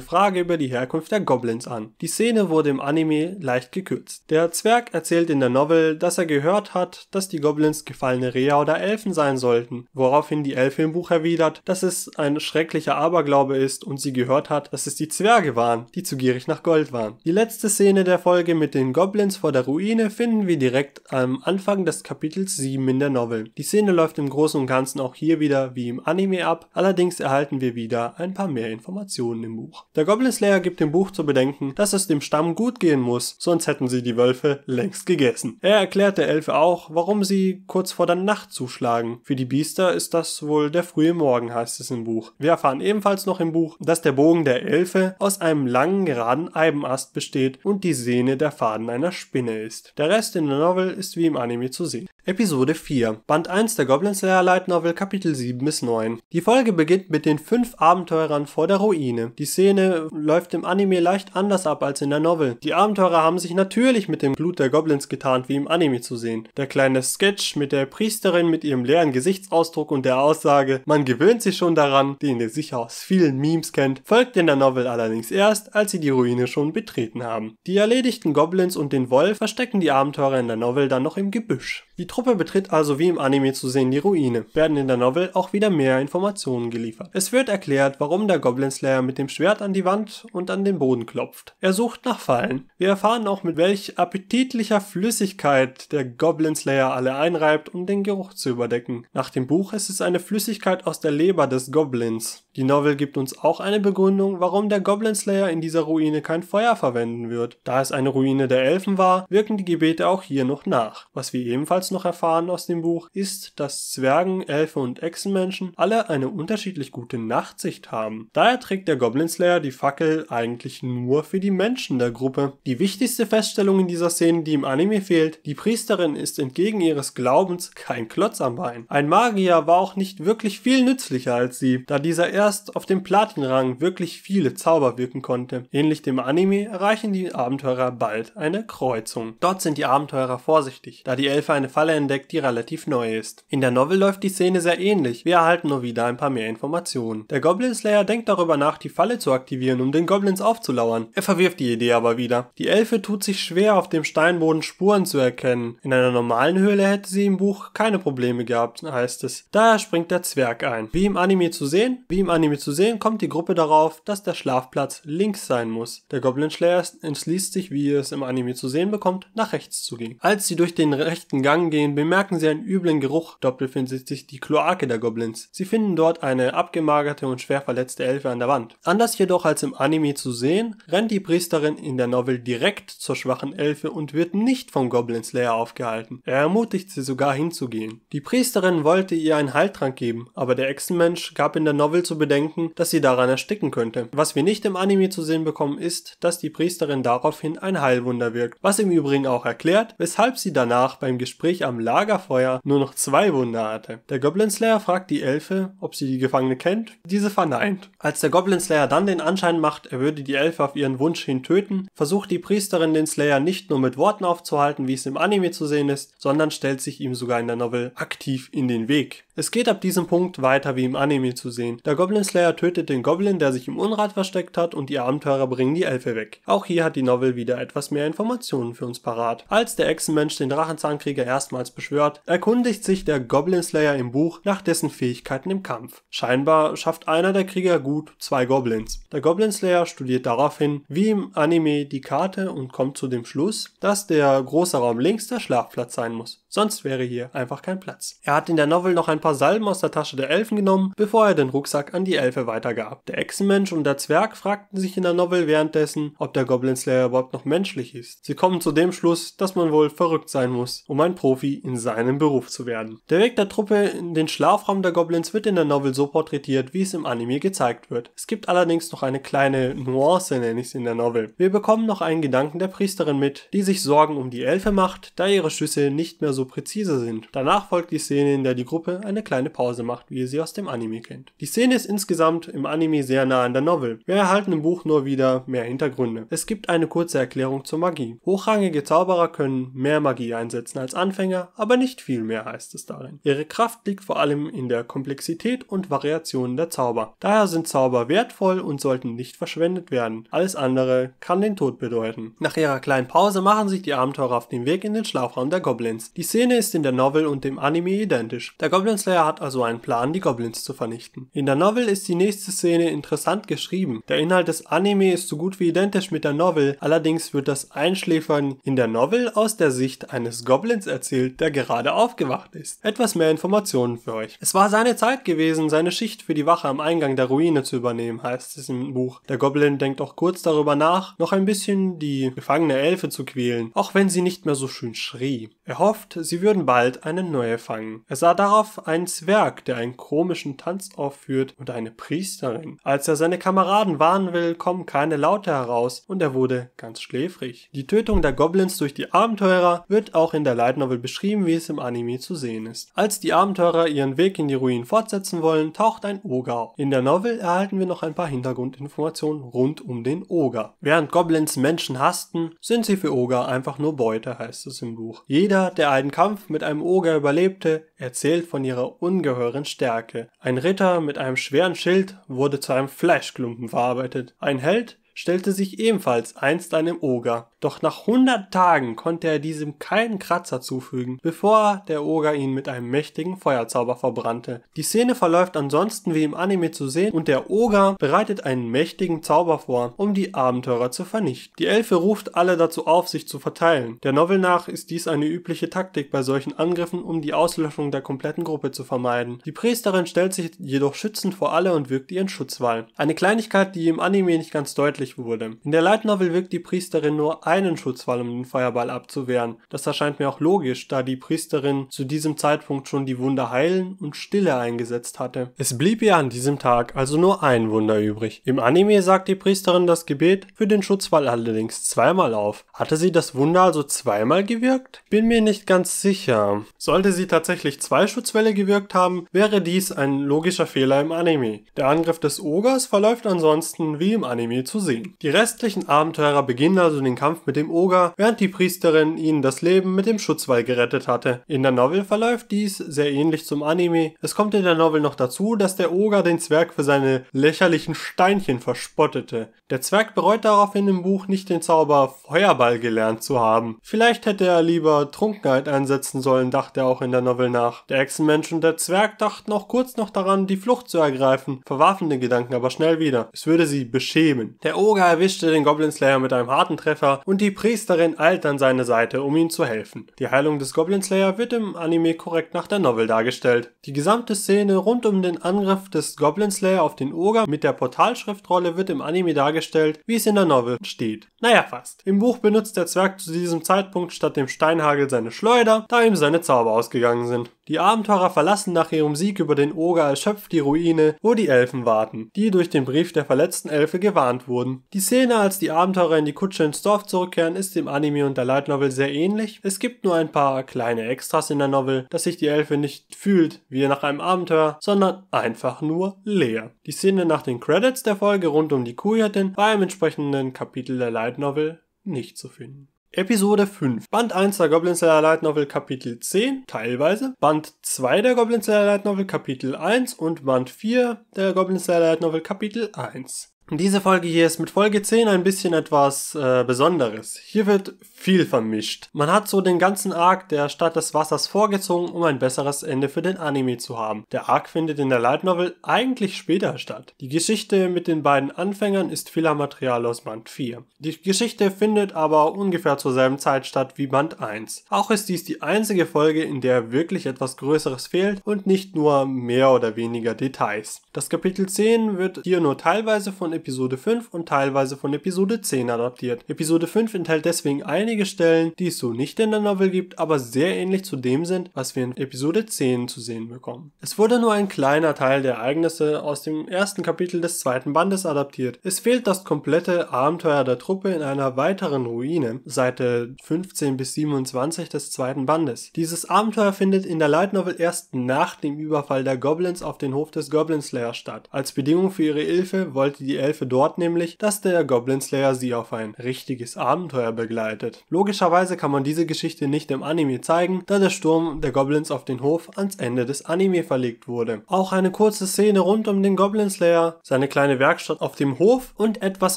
Frage über die Herkunft der Goblins an. Die Szene wurde im Anime Anime leicht gekürzt. Der Zwerg erzählt in der Novel, dass er gehört hat, dass die Goblins gefallene Reher oder Elfen sein sollten, woraufhin die Elfe im Buch erwidert, dass es ein schrecklicher Aberglaube ist und sie gehört hat, dass es die Zwerge waren, die zu gierig nach Gold waren. Die letzte Szene der Folge mit den Goblins vor der Ruine finden wir direkt am Anfang des Kapitels 7 in der Novel. Die Szene läuft im Großen und Ganzen auch hier wieder wie im Anime ab, allerdings erhalten wir wieder ein paar mehr Informationen im Buch. Der Goblin Slayer gibt dem Buch zu bedenken, dass es dem Stamm gut gehen muss, sonst hätten sie die Wölfe längst gegessen. Er erklärt der Elfe auch, warum sie kurz vor der Nacht zuschlagen. Für die Biester ist das wohl der frühe Morgen, heißt es im Buch. Wir erfahren ebenfalls noch im Buch, dass der Bogen der Elfe aus einem langen geraden Eibenast besteht und die Sehne der Faden einer Spinne ist. Der Rest in der Novel ist wie im Anime zu sehen. Episode 4, Band 1 der Goblin Slayer Light Novel Kapitel 7 bis 9. Die Folge beginnt mit den fünf Abenteurern vor der Ruine. Die Szene läuft im Anime leicht anders ab als in der Novel. Die Abenteurer Abenteurer haben sich natürlich mit dem Blut der Goblins getarnt, wie im Anime zu sehen. Der kleine Sketch mit der Priesterin mit ihrem leeren Gesichtsausdruck und der Aussage, man gewöhnt sich schon daran, den ihr sicher aus vielen Memes kennt, folgt in der Novel allerdings erst, als sie die Ruine schon betreten haben. Die erledigten Goblins und den Wolf verstecken die Abenteurer in der Novel dann noch im Gebüsch. Die Truppe betritt also wie im Anime zu sehen die Ruine, werden in der Novel auch wieder mehr Informationen geliefert. Es wird erklärt, warum der Goblin Slayer mit dem Schwert an die Wand und an den Boden klopft. Er sucht nach Fallen. Wir erfahren auch, mit welch appetitlicher Flüssigkeit der Goblin Slayer alle einreibt, um den Geruch zu überdecken. Nach dem Buch ist es eine Flüssigkeit aus der Leber des Goblins. Die Novel gibt uns auch eine Begründung, warum der Goblin Slayer in dieser Ruine kein Feuer verwenden wird. Da es eine Ruine der Elfen war, wirken die Gebete auch hier noch nach. Was wir ebenfalls noch erfahren aus dem Buch, ist, dass Zwergen, Elfe und Echsenmenschen alle eine unterschiedlich gute Nachtsicht haben. Daher trägt der Goblin Slayer die Fackel eigentlich nur für die Menschen der Gruppe. Die wichtigste Feststellung in dieser Szene, die im Anime fehlt, die Priesterin ist entgegen ihres Glaubens kein Klotz am Bein. Ein Magier war auch nicht wirklich viel nützlicher als sie, da dieser erst auf dem Platinrang wirklich viele Zauber wirken konnte. Ähnlich dem Anime erreichen die Abenteurer bald eine Kreuzung. Dort sind die Abenteurer vorsichtig, da die Elfe eine Falle entdeckt, die relativ neu ist. In der Novel läuft die Szene sehr ähnlich, wir erhalten nur wieder ein paar mehr Informationen. Der Goblin Slayer denkt darüber nach, die Falle zu aktivieren, um den Goblins aufzulauern. Er verwirft die Idee aber wieder. Die Elfe tut sich schwer, auf dem Steinboden Spuren zu erkennen. In einer normalen Höhle hätte sie im Buch keine Probleme gehabt, heißt es. Daher springt der Zwerg ein. Wie im Anime zu sehen, wie im Anime zu sehen, kommt die Gruppe darauf, dass der Schlafplatz links sein muss. Der Goblin Slayer entschließt sich, wie ihr es im Anime zu sehen bekommt, nach rechts zu gehen. Als sie durch den rechten Gang gehen, bemerken sie einen üblen Geruch. Dort befindet sich die Kloake der Goblins. Sie finden dort eine abgemagerte und schwer verletzte Elfe an der Wand. Anders jedoch als im Anime zu sehen, rennt die Priesterin in der Novel direkt zur schwachen Elfe und wird nicht vom Goblin Slayer aufgehalten. Er ermutigt sie sogar hinzugehen. Die Priesterin wollte ihr einen Heiltrank geben, aber der Echsenmensch gab in der Novel zu bedenken, dass sie daran ersticken könnte. Was wir nicht im Anime zu sehen bekommen ist, dass die Priesterin daraufhin ein Heilwunder wirkt, was im Übrigen auch erklärt, weshalb sie danach beim Gespräch am Lagerfeuer nur noch zwei Wunder hatte. Der Goblin Slayer fragt die Elfe, ob sie die Gefangene kennt, diese verneint. Als der Goblin Slayer dann den Anschein macht, er würde die Elfe auf ihren Wunsch hin töten, versucht die Priesterin den Slayer nicht nur mit Worten aufzuhalten, wie es im Anime zu sehen ist, sondern stellt sich ihm sogar in der Novel aktiv in den Weg. Es geht ab diesem Punkt weiter wie im Anime zu sehen. Der Goblin Goblin Slayer tötet den Goblin, der sich im Unrat versteckt hat und die Abenteurer bringen die Elfe weg. Auch hier hat die Novel wieder etwas mehr Informationen für uns parat. Als der Echsenmensch den Drachenzahnkrieger erstmals beschwört, erkundigt sich der Goblin Slayer im Buch nach dessen Fähigkeiten im Kampf. Scheinbar schafft einer der Krieger gut zwei Goblins. Der Goblin Slayer studiert daraufhin, wie im Anime, die Karte und kommt zu dem Schluss, dass der große Raum links der Schlafplatz sein muss sonst wäre hier einfach kein Platz. Er hat in der Novel noch ein paar Salben aus der Tasche der Elfen genommen, bevor er den Rucksack an die Elfe weitergab. Der Echsenmensch und der Zwerg fragten sich in der Novel währenddessen, ob der Goblin Slayer überhaupt noch menschlich ist. Sie kommen zu dem Schluss, dass man wohl verrückt sein muss, um ein Profi in seinem Beruf zu werden. Der Weg der Truppe in den Schlafraum der Goblins wird in der Novel so porträtiert, wie es im Anime gezeigt wird. Es gibt allerdings noch eine kleine Nuance, nenne ich es in der Novel. Wir bekommen noch einen Gedanken der Priesterin mit, die sich Sorgen um die Elfe macht, da ihre Schüsse nicht mehr so so präzise sind. Danach folgt die Szene, in der die Gruppe eine kleine Pause macht, wie ihr sie aus dem Anime kennt. Die Szene ist insgesamt im Anime sehr nah an der Novel. Wir erhalten im Buch nur wieder mehr Hintergründe. Es gibt eine kurze Erklärung zur Magie. Hochrangige Zauberer können mehr Magie einsetzen als Anfänger, aber nicht viel mehr heißt es darin. Ihre Kraft liegt vor allem in der Komplexität und Variationen der Zauber. Daher sind Zauber wertvoll und sollten nicht verschwendet werden. Alles andere kann den Tod bedeuten. Nach ihrer kleinen Pause machen sich die Abenteurer auf den Weg in den Schlafraum der Goblins. Die Szene ist in der Novel und dem Anime identisch. Der Goblin Slayer hat also einen Plan, die Goblins zu vernichten. In der Novel ist die nächste Szene interessant geschrieben. Der Inhalt des Anime ist so gut wie identisch mit der Novel, allerdings wird das Einschläfern in der Novel aus der Sicht eines Goblins erzählt, der gerade aufgewacht ist. Etwas mehr Informationen für euch. Es war seine Zeit gewesen, seine Schicht für die Wache am Eingang der Ruine zu übernehmen, heißt es im Buch. Der Goblin denkt auch kurz darüber nach, noch ein bisschen die gefangene Elfe zu quälen, auch wenn sie nicht mehr so schön schrie. Er hofft, sie würden bald eine neue fangen. Er sah darauf einen Zwerg, der einen komischen Tanz aufführt und eine Priesterin. Als er seine Kameraden warnen will, kommen keine Laute heraus und er wurde ganz schläfrig. Die Tötung der Goblins durch die Abenteurer wird auch in der Light Novel beschrieben, wie es im Anime zu sehen ist. Als die Abenteurer ihren Weg in die Ruinen fortsetzen wollen, taucht ein Ogre auf. In der Novel erhalten wir noch ein paar Hintergrundinformationen rund um den Ogre. Während Goblins Menschen hassten, sind sie für Ogre einfach nur Beute, heißt es im Buch. Jeder, der einen Kampf mit einem Oger überlebte, erzählt von ihrer ungeheuren Stärke. Ein Ritter mit einem schweren Schild wurde zu einem Fleischklumpen verarbeitet. Ein Held stellte sich ebenfalls einst einem Oger. Doch nach hundert Tagen konnte er diesem keinen Kratzer zufügen, bevor der Oger ihn mit einem mächtigen Feuerzauber verbrannte. Die Szene verläuft ansonsten wie im Anime zu sehen und der Oger bereitet einen mächtigen Zauber vor, um die Abenteurer zu vernichten. Die Elfe ruft alle dazu auf, sich zu verteilen. Der Novel nach ist dies eine übliche Taktik bei solchen Angriffen, um die Auslöschung der kompletten Gruppe zu vermeiden. Die Priesterin stellt sich jedoch schützend vor alle und wirkt ihren Schutzwall. Eine Kleinigkeit, die im Anime nicht ganz deutlich deutlich wurde. In der Light Novel wirkt die Priesterin nur einen Schutzwall, um den Feuerball abzuwehren. Das erscheint mir auch logisch, da die Priesterin zu diesem Zeitpunkt schon die Wunder heilen und Stille eingesetzt hatte. Es blieb ihr an diesem Tag also nur ein Wunder übrig. Im Anime sagt die Priesterin das Gebet für den Schutzwall allerdings zweimal auf. Hatte sie das Wunder also zweimal gewirkt? Bin mir nicht ganz sicher. Sollte sie tatsächlich zwei Schutzwälle gewirkt haben, wäre dies ein logischer Fehler im Anime. Der Angriff des Ogers verläuft ansonsten wie im Anime zu sehen sehen. Die restlichen Abenteurer beginnen also den Kampf mit dem Oger, während die Priesterin ihnen das Leben mit dem Schutzwall gerettet hatte. In der Novel verläuft dies sehr ähnlich zum Anime. Es kommt in der Novel noch dazu, dass der Oger den Zwerg für seine lächerlichen Steinchen verspottete. Der Zwerg bereut daraufhin im Buch nicht den Zauber Feuerball gelernt zu haben. Vielleicht hätte er lieber Trunkenheit einsetzen sollen, dachte er auch in der Novel nach. Der Echsenmensch und der Zwerg dachten auch kurz noch daran, die Flucht zu ergreifen, verwarfen den Gedanken aber schnell wieder. Es würde sie beschämen. Der Ogre erwischte den Goblin Slayer mit einem harten Treffer und die Priesterin eilt an seine Seite, um ihm zu helfen. Die Heilung des Goblin Slayer wird im Anime korrekt nach der Novel dargestellt. Die gesamte Szene rund um den Angriff des Goblin Slayer auf den Ogre mit der Portalschriftrolle wird im Anime dargestellt, wie es in der Novel steht. Naja, fast. Im Buch benutzt der Zwerg zu diesem Zeitpunkt statt dem Steinhagel seine Schleuder, da ihm seine Zauber ausgegangen sind. Die Abenteurer verlassen nach ihrem Sieg über den Oger erschöpft die Ruine, wo die Elfen warten, die durch den Brief der verletzten Elfe gewarnt wurden. Die Szene, als die Abenteurer in die Kutsche ins Dorf zurückkehren, ist dem Anime und der Light Novel sehr ähnlich. Es gibt nur ein paar kleine Extras in der Novel, dass sich die Elfe nicht fühlt wie nach einem Abenteuer, sondern einfach nur leer. Die Szene nach den Credits der Folge rund um die Kuhhirtin war im entsprechenden Kapitel der Light Novel nicht zu finden. Episode 5. Band 1 der Goblin Slayer Light Novel Kapitel 10, teilweise. Band 2 der Goblin Slayer Light Novel Kapitel 1 und Band 4 der Goblin Slayer Light Novel Kapitel 1. Diese Folge hier ist mit Folge 10 ein bisschen etwas äh, Besonderes. Hier wird viel vermischt. Man hat so den ganzen Arc der Stadt des Wassers vorgezogen, um ein besseres Ende für den Anime zu haben. Der Arc findet in der Light Novel eigentlich später statt. Die Geschichte mit den beiden Anfängern ist Filler-Material aus Band 4. Die Geschichte findet aber ungefähr zur selben Zeit statt wie Band 1. Auch ist dies die einzige Folge, in der wirklich etwas Größeres fehlt und nicht nur mehr oder weniger Details. Das Kapitel 10 wird hier nur teilweise von Episode 5 und teilweise von Episode 10 adaptiert. Episode 5 enthält deswegen einige Stellen, die es so nicht in der Novel gibt, aber sehr ähnlich zu dem sind, was wir in Episode 10 zu sehen bekommen. Es wurde nur ein kleiner Teil der Ereignisse aus dem ersten Kapitel des zweiten Bandes adaptiert. Es fehlt das komplette Abenteuer der Truppe in einer weiteren Ruine, Seite 15 bis 27 des zweiten Bandes. Dieses Abenteuer findet in der Light Novel erst nach dem Überfall der Goblins auf den Hof des Goblin Slayer statt. Als Bedingung für ihre Hilfe wollte die Elfe dort nämlich, dass der Goblin Slayer sie auf ein richtiges Abenteuer begleitet. Logischerweise kann man diese Geschichte nicht im Anime zeigen, da der Sturm der Goblins auf den Hof ans Ende des Anime verlegt wurde. Auch eine kurze Szene rund um den Goblin Slayer, seine kleine Werkstatt auf dem Hof und etwas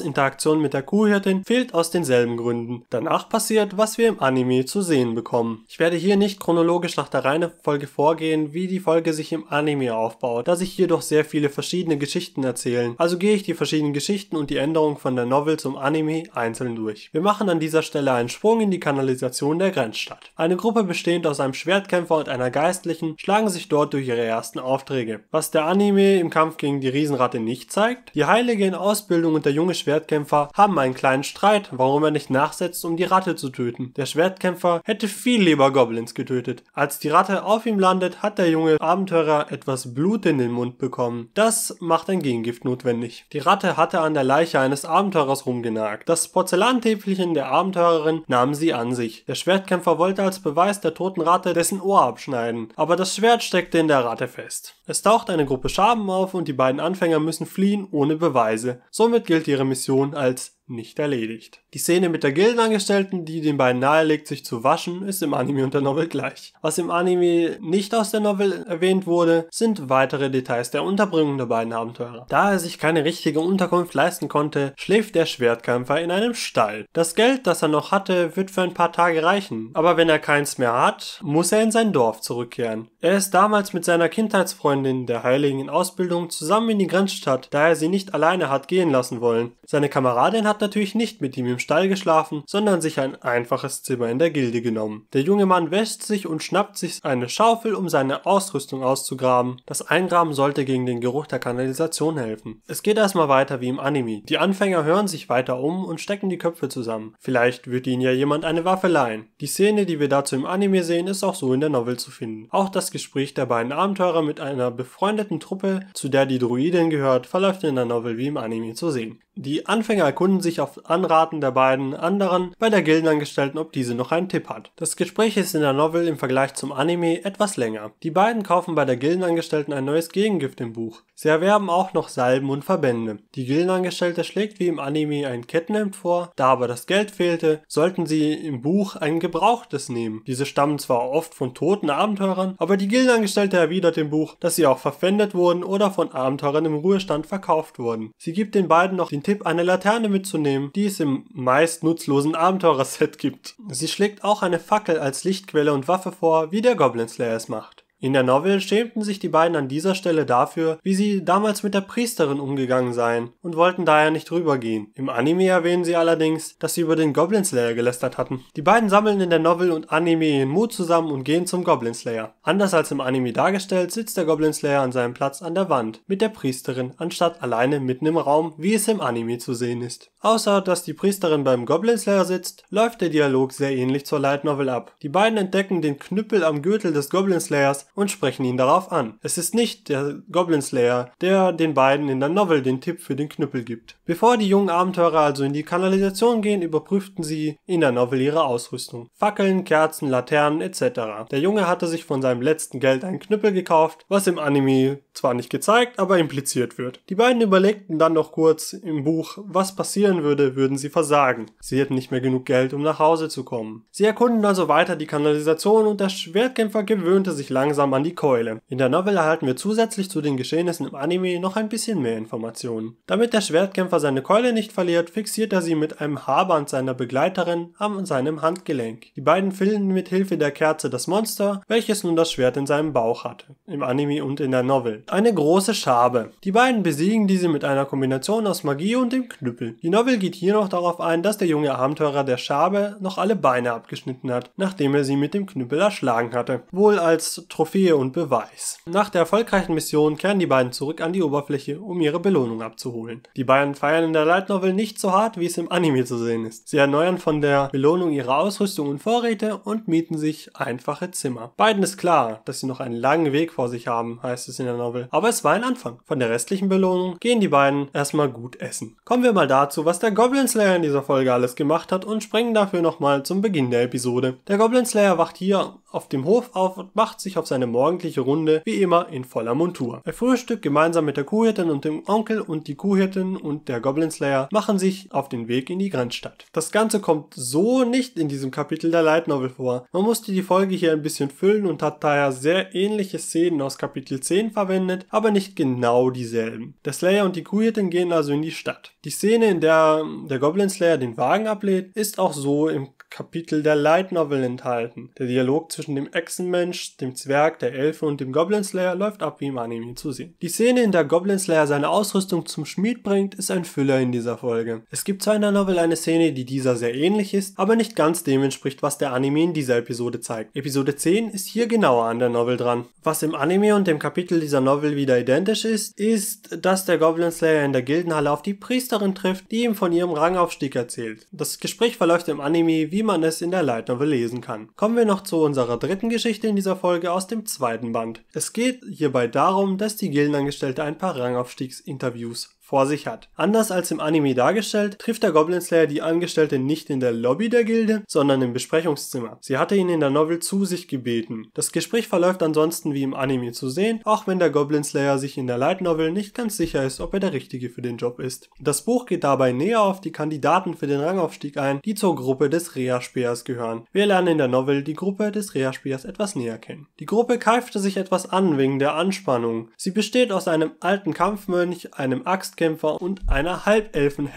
Interaktion mit der Kuhhirtin fehlt aus denselben Gründen. Danach passiert, was wir im Anime zu sehen bekommen. Ich werde hier nicht chronologisch nach der reinen Folge vorgehen, wie die Folge sich im Anime aufbaut, da sich hier doch sehr viele verschiedene Geschichten erzählen. Also gehe ich die verschiedenen verschiedenen Geschichten und die Änderung von der Novel zum Anime einzeln durch. Wir machen an dieser Stelle einen Sprung in die Kanalisation der Grenzstadt. Eine Gruppe bestehend aus einem Schwertkämpfer und einer Geistlichen schlagen sich dort durch ihre ersten Aufträge. Was der Anime im Kampf gegen die Riesenratte nicht zeigt, die Heilige in Ausbildung und der junge Schwertkämpfer haben einen kleinen Streit, warum er nicht nachsetzt, um die Ratte zu töten. Der Schwertkämpfer hätte viel lieber Goblins getötet. Als die Ratte auf ihm landet, hat der junge Abenteurer etwas Blut in den Mund bekommen. Das macht ein Gegengift notwendig. Die Ratte Vater hatte an der Leiche eines Abenteurers rumgenagt. Das Porzellantäfelchen der Abenteurerin nahm sie an sich. Der Schwertkämpfer wollte als Beweis der toten Ratte dessen Ohr abschneiden, aber das Schwert steckte in der Ratte fest. Es taucht eine Gruppe Schaben auf und die beiden Anfänger müssen fliehen ohne Beweise. Somit gilt ihre Mission als nicht erledigt. Die Szene mit der Gildenangestellten, die den beiden nahelegt, sich zu waschen, ist im Anime und der Novel gleich. Was im Anime nicht aus der Novel erwähnt wurde, sind weitere Details der Unterbringung der beiden Abenteurer. Da er sich keine richtige Unterkunft leisten konnte, schläft der Schwertkämpfer in einem Stall. Das Geld, das er noch hatte, wird für ein paar Tage reichen, aber wenn er keins mehr hat, muss er in sein Dorf zurückkehren. Er ist damals mit seiner Kindheitsfreundin, der Heiligen in Ausbildung, zusammen in die Grenzstadt, da er sie nicht alleine hat gehen lassen wollen. Seine Kameradin hat hat natürlich nicht mit ihm im Stall geschlafen, sondern sich ein einfaches Zimmer in der Gilde genommen. Der junge Mann wäscht sich und schnappt sich eine Schaufel, um seine Ausrüstung auszugraben. Das Eingraben sollte gegen den Geruch der Kanalisation helfen. Es geht erstmal weiter wie im Anime. Die Anfänger hören sich weiter um und stecken die Köpfe zusammen. Vielleicht wird ihnen ja jemand eine Waffe leihen. Die Szene, die wir dazu im Anime sehen, ist auch so in der Novel zu finden. Auch das Gespräch der beiden Abenteurer mit einer befreundeten Truppe, zu der die Druidin gehört, verläuft in der Novel wie im Anime zu sehen. Die Anfänger erkunden sich sich auf Anraten der beiden anderen bei der Gildenangestellten, ob diese noch einen Tipp hat. Das Gespräch ist in der Novel im Vergleich zum Anime etwas länger. Die beiden kaufen bei der Gildenangestellten ein neues Gegengift im Buch. Sie erwerben auch noch Salben und Verbände. Die Gildenangestellte schlägt wie im Anime ein Catnamp vor, da aber das Geld fehlte, sollten sie im Buch ein Gebrauchtes nehmen. Diese stammen zwar oft von toten Abenteurern, aber die Gildenangestellte erwidert im Buch, dass sie auch verpfändet wurden oder von Abenteurern im Ruhestand verkauft wurden. Sie gibt den beiden noch den Tipp, eine Laterne mitzunehmen anzunehmen, die es im meist nutzlosen Abenteurer-Set gibt. Sie schlägt auch eine Fackel als Lichtquelle und Waffe vor, wie der Goblin Slayer es macht. In der Novel schämten sich die beiden an dieser Stelle dafür, wie sie damals mit der Priesterin umgegangen seien und wollten daher nicht rübergehen. Im Anime erwähnen sie allerdings, dass sie über den Goblin Slayer gelästert hatten. Die beiden sammeln in der Novel und Anime ihren Mut zusammen und gehen zum Goblin Slayer. Anders als im Anime dargestellt, sitzt der Goblin Slayer an seinem Platz an der Wand mit der Priesterin, anstatt alleine mitten im Raum, wie es im Anime zu sehen ist. Außer, dass die Priesterin beim Goblin Slayer sitzt, läuft der Dialog sehr ähnlich zur Light Novel ab. Die beiden entdecken den Knüppel am Gürtel des Goblin Slayers und sprechen ihn darauf an. Es ist nicht der Goblin Slayer, der den beiden in der Novel den Tipp für den Knüppel gibt. Bevor die jungen Abenteurer also in die Kanalisation gehen, überprüften sie in der Novel ihre Ausrüstung. Fackeln, Kerzen, Laternen etc. Der Junge hatte sich von seinem letzten Geld einen Knüppel gekauft, was im Anime zwar nicht gezeigt, aber impliziert wird. Die beiden überlegten dann noch kurz im Buch, was passieren würde, würden sie versagen. Sie hätten nicht mehr genug Geld, um nach Hause zu kommen. Sie erkunden also weiter die Kanalisation und der Schwertkämpfer gewöhnte sich langsam langsam an die Keule. In der Novel erhalten wir zusätzlich zu den Geschehnissen im Anime noch ein bisschen mehr Informationen. Damit der Schwertkämpfer seine Keule nicht verliert, fixiert er sie mit einem Haarband seiner Begleiterin an seinem Handgelenk. Die beiden finden mit Hilfe der Kerze das Monster, welches nun das Schwert in seinem Bauch hatte. Im Anime und in der Novel. Eine große Schabe. Die beiden besiegen diese mit einer Kombination aus Magie und dem Knüppel. Die Novel geht hier noch darauf ein, dass der junge Abenteurer der Schabe noch alle Beine abgeschnitten hat, nachdem er sie mit dem Knüppel erschlagen hatte. Wohl als Trophäe Trophäe und Beweis. Nach der erfolgreichen Mission kehren die beiden zurück an die Oberfläche, um ihre Belohnung abzuholen. Die beiden feiern in der Light Novel nicht so hart, wie es im Anime zu sehen ist. Sie erneuern von der Belohnung ihre Ausrüstung und Vorräte und mieten sich einfache Zimmer. Beiden ist klar, dass sie noch einen langen Weg vor sich haben, heißt es in der Novel, aber es war ein Anfang. Von der restlichen Belohnung gehen die beiden erstmal gut essen. Kommen wir mal dazu, was der Goblin Slayer in dieser Folge alles gemacht hat und springen dafür nochmal zum Beginn der Episode. Der Goblin Slayer wacht hier auf dem Hof auf und macht sich auf seine eine morgendliche Runde, wie immer in voller Montur. Bei Frühstück gemeinsam mit der Kuhhirtin und dem Onkel und die Kuhhirtin und der Goblin Slayer machen sich auf den Weg in die Grenzstadt. Das Ganze kommt so nicht in diesem Kapitel der Light Novel vor. Man musste die Folge hier ein bisschen füllen und hat daher sehr ähnliche Szenen aus Kapitel 10 verwendet, aber nicht genau dieselben. Der Slayer und die Kuhhirtin gehen also in die Stadt. Die Szene, in der der Goblin Slayer den Wagen ablehnt, ist auch so im Kapitel der Light Novel enthalten. Der Dialog zwischen dem Echsenmensch, dem Zwerg, der Elfe und dem Goblin Slayer läuft ab wie im Anime zu sehen. Die Szene, in der Goblin Slayer seine Ausrüstung zum Schmied bringt, ist ein Füller in dieser Folge. Es gibt zwar in der Novel eine Szene, die dieser sehr ähnlich ist, aber nicht ganz dem entspricht, was der Anime in dieser Episode zeigt. Episode 10 ist hier genauer an der Novel dran. Was im Anime und dem Kapitel dieser Novel wieder identisch ist, ist, dass der Goblin Slayer in der Gildenhalle auf die Priesterin trifft, die ihm von ihrem Rangaufstieg erzählt. Das Gespräch verläuft im Anime wie man es in der Light lesen kann. Kommen wir noch zu unserer dritten Geschichte in dieser Folge aus dem zweiten Band. Es geht hierbei darum, dass die Gildenangestellte ein paar Rangaufstiegsinterviews vor sich hat. Anders als im Anime dargestellt, trifft der Goblin Slayer die Angestellte nicht in der Lobby der Gilde, sondern im Besprechungszimmer. Sie hatte ihn in der Novel zu sich gebeten. Das Gespräch verläuft ansonsten wie im Anime zu sehen, auch wenn der Goblin Slayer sich in der Light Novel nicht ganz sicher ist, ob er der Richtige für den Job ist. Das Buch geht dabei näher auf die Kandidaten für den Rangaufstieg ein, die zur Gruppe des Rea-Speers gehören. Wir lernen in der Novel die Gruppe des Rea-Speers etwas näher kennen. Die Gruppe keifte sich etwas an wegen der Anspannung. Sie besteht aus einem alten Kampfmönch, einem Axt Axtkämpfer und einer halbelfen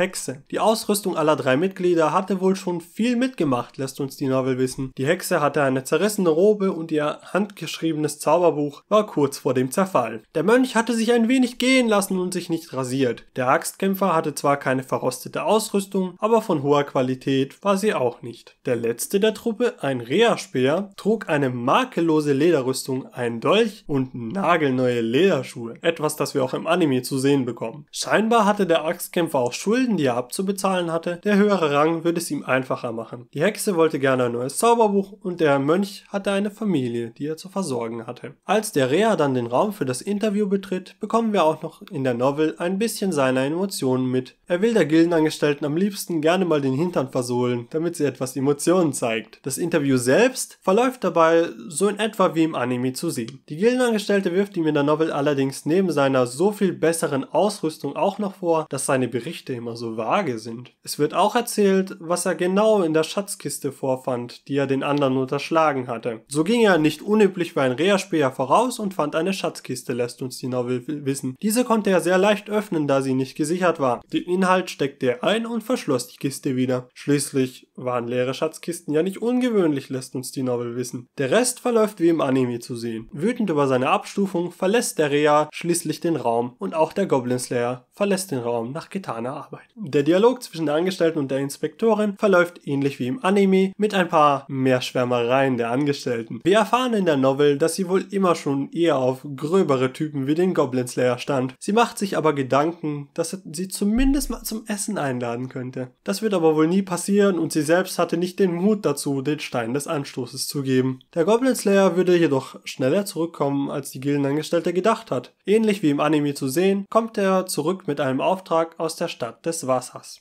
Die Ausrüstung aller drei Mitglieder hatte wohl schon viel mitgemacht, lässt uns die Novel wissen. Die Hexe hatte eine zerrissene Robe und ihr handgeschriebenes Zauberbuch war kurz vor dem Zerfall. Der Mönch hatte sich ein wenig gehen lassen und sich nicht rasiert. Der Axtkämpfer hatte zwar keine verrostete Ausrüstung, aber von hoher Qualität war sie auch nicht. Der letzte der Truppe, ein Rea-Speer, trug eine makellose Lederrüstung, einen Dolch und nagelneue Lederschuhe. Etwas, das wir auch im Anime zu sehen bekommen. Scheinbar hatte der Axtkämpfer auch Schulden, die er abzubezahlen hatte. Der höhere Rang würde es ihm einfacher machen. Die Hexe wollte gerne ein neues Zauberbuch und der Mönch hatte eine Familie, die er zu versorgen hatte. Als der Rea dann den Raum für das Interview betritt, bekommen wir auch noch in der Novel ein bisschen seiner Emotionen mit. Er will der Gildenangestellten am liebsten gerne mal den Hintern versohlen, damit sie etwas Emotionen zeigt. Das Interview selbst verläuft dabei so in etwa wie im Anime zu sehen. Die Gildenangestellte wirft ihm in der Novel allerdings neben seiner so viel besseren Ausrüstung auch noch vor, dass seine Berichte immer so vage sind. Es wird auch erzählt, was er genau in der Schatzkiste vorfand, die er den anderen unterschlagen hatte. So ging er nicht unüblich wie ein Reherspäher voraus und fand eine Schatzkiste, lässt uns die Novel wissen. Diese konnte er sehr leicht öffnen, da sie nicht gesichert war. Den Inhalt steckte er ein und verschloss die Kiste wieder. Schließlich waren leere Schatzkisten ja nicht ungewöhnlich, lässt uns die Novel wissen. Der Rest verläuft wie im Anime zu sehen. Wütend über seine Abstufung verlässt der Rea schließlich den Raum und auch der Goblin Slayer verlässt den Raum nach getaner Arbeit. Der Dialog zwischen der Angestellten und der Inspektorin verläuft ähnlich wie im Anime mit ein paar Mehrschwärmereien der Angestellten. Wir erfahren in der Novel, dass sie wohl immer schon eher auf gröbere Typen wie den Goblin Slayer stand. Sie macht sich aber Gedanken, dass er sie zumindest mal zum Essen einladen könnte. Das wird aber wohl nie passieren und sie selbst hatte nicht den Mut dazu, den Stein des Anstoßes zu geben. Der Goblin Slayer würde jedoch schneller zurückkommen, als die Gildenangestellte gedacht hat. Ähnlich wie im Anime zu sehen, kommt er zurück mit einem Auftrag aus der Stadt des Wassers.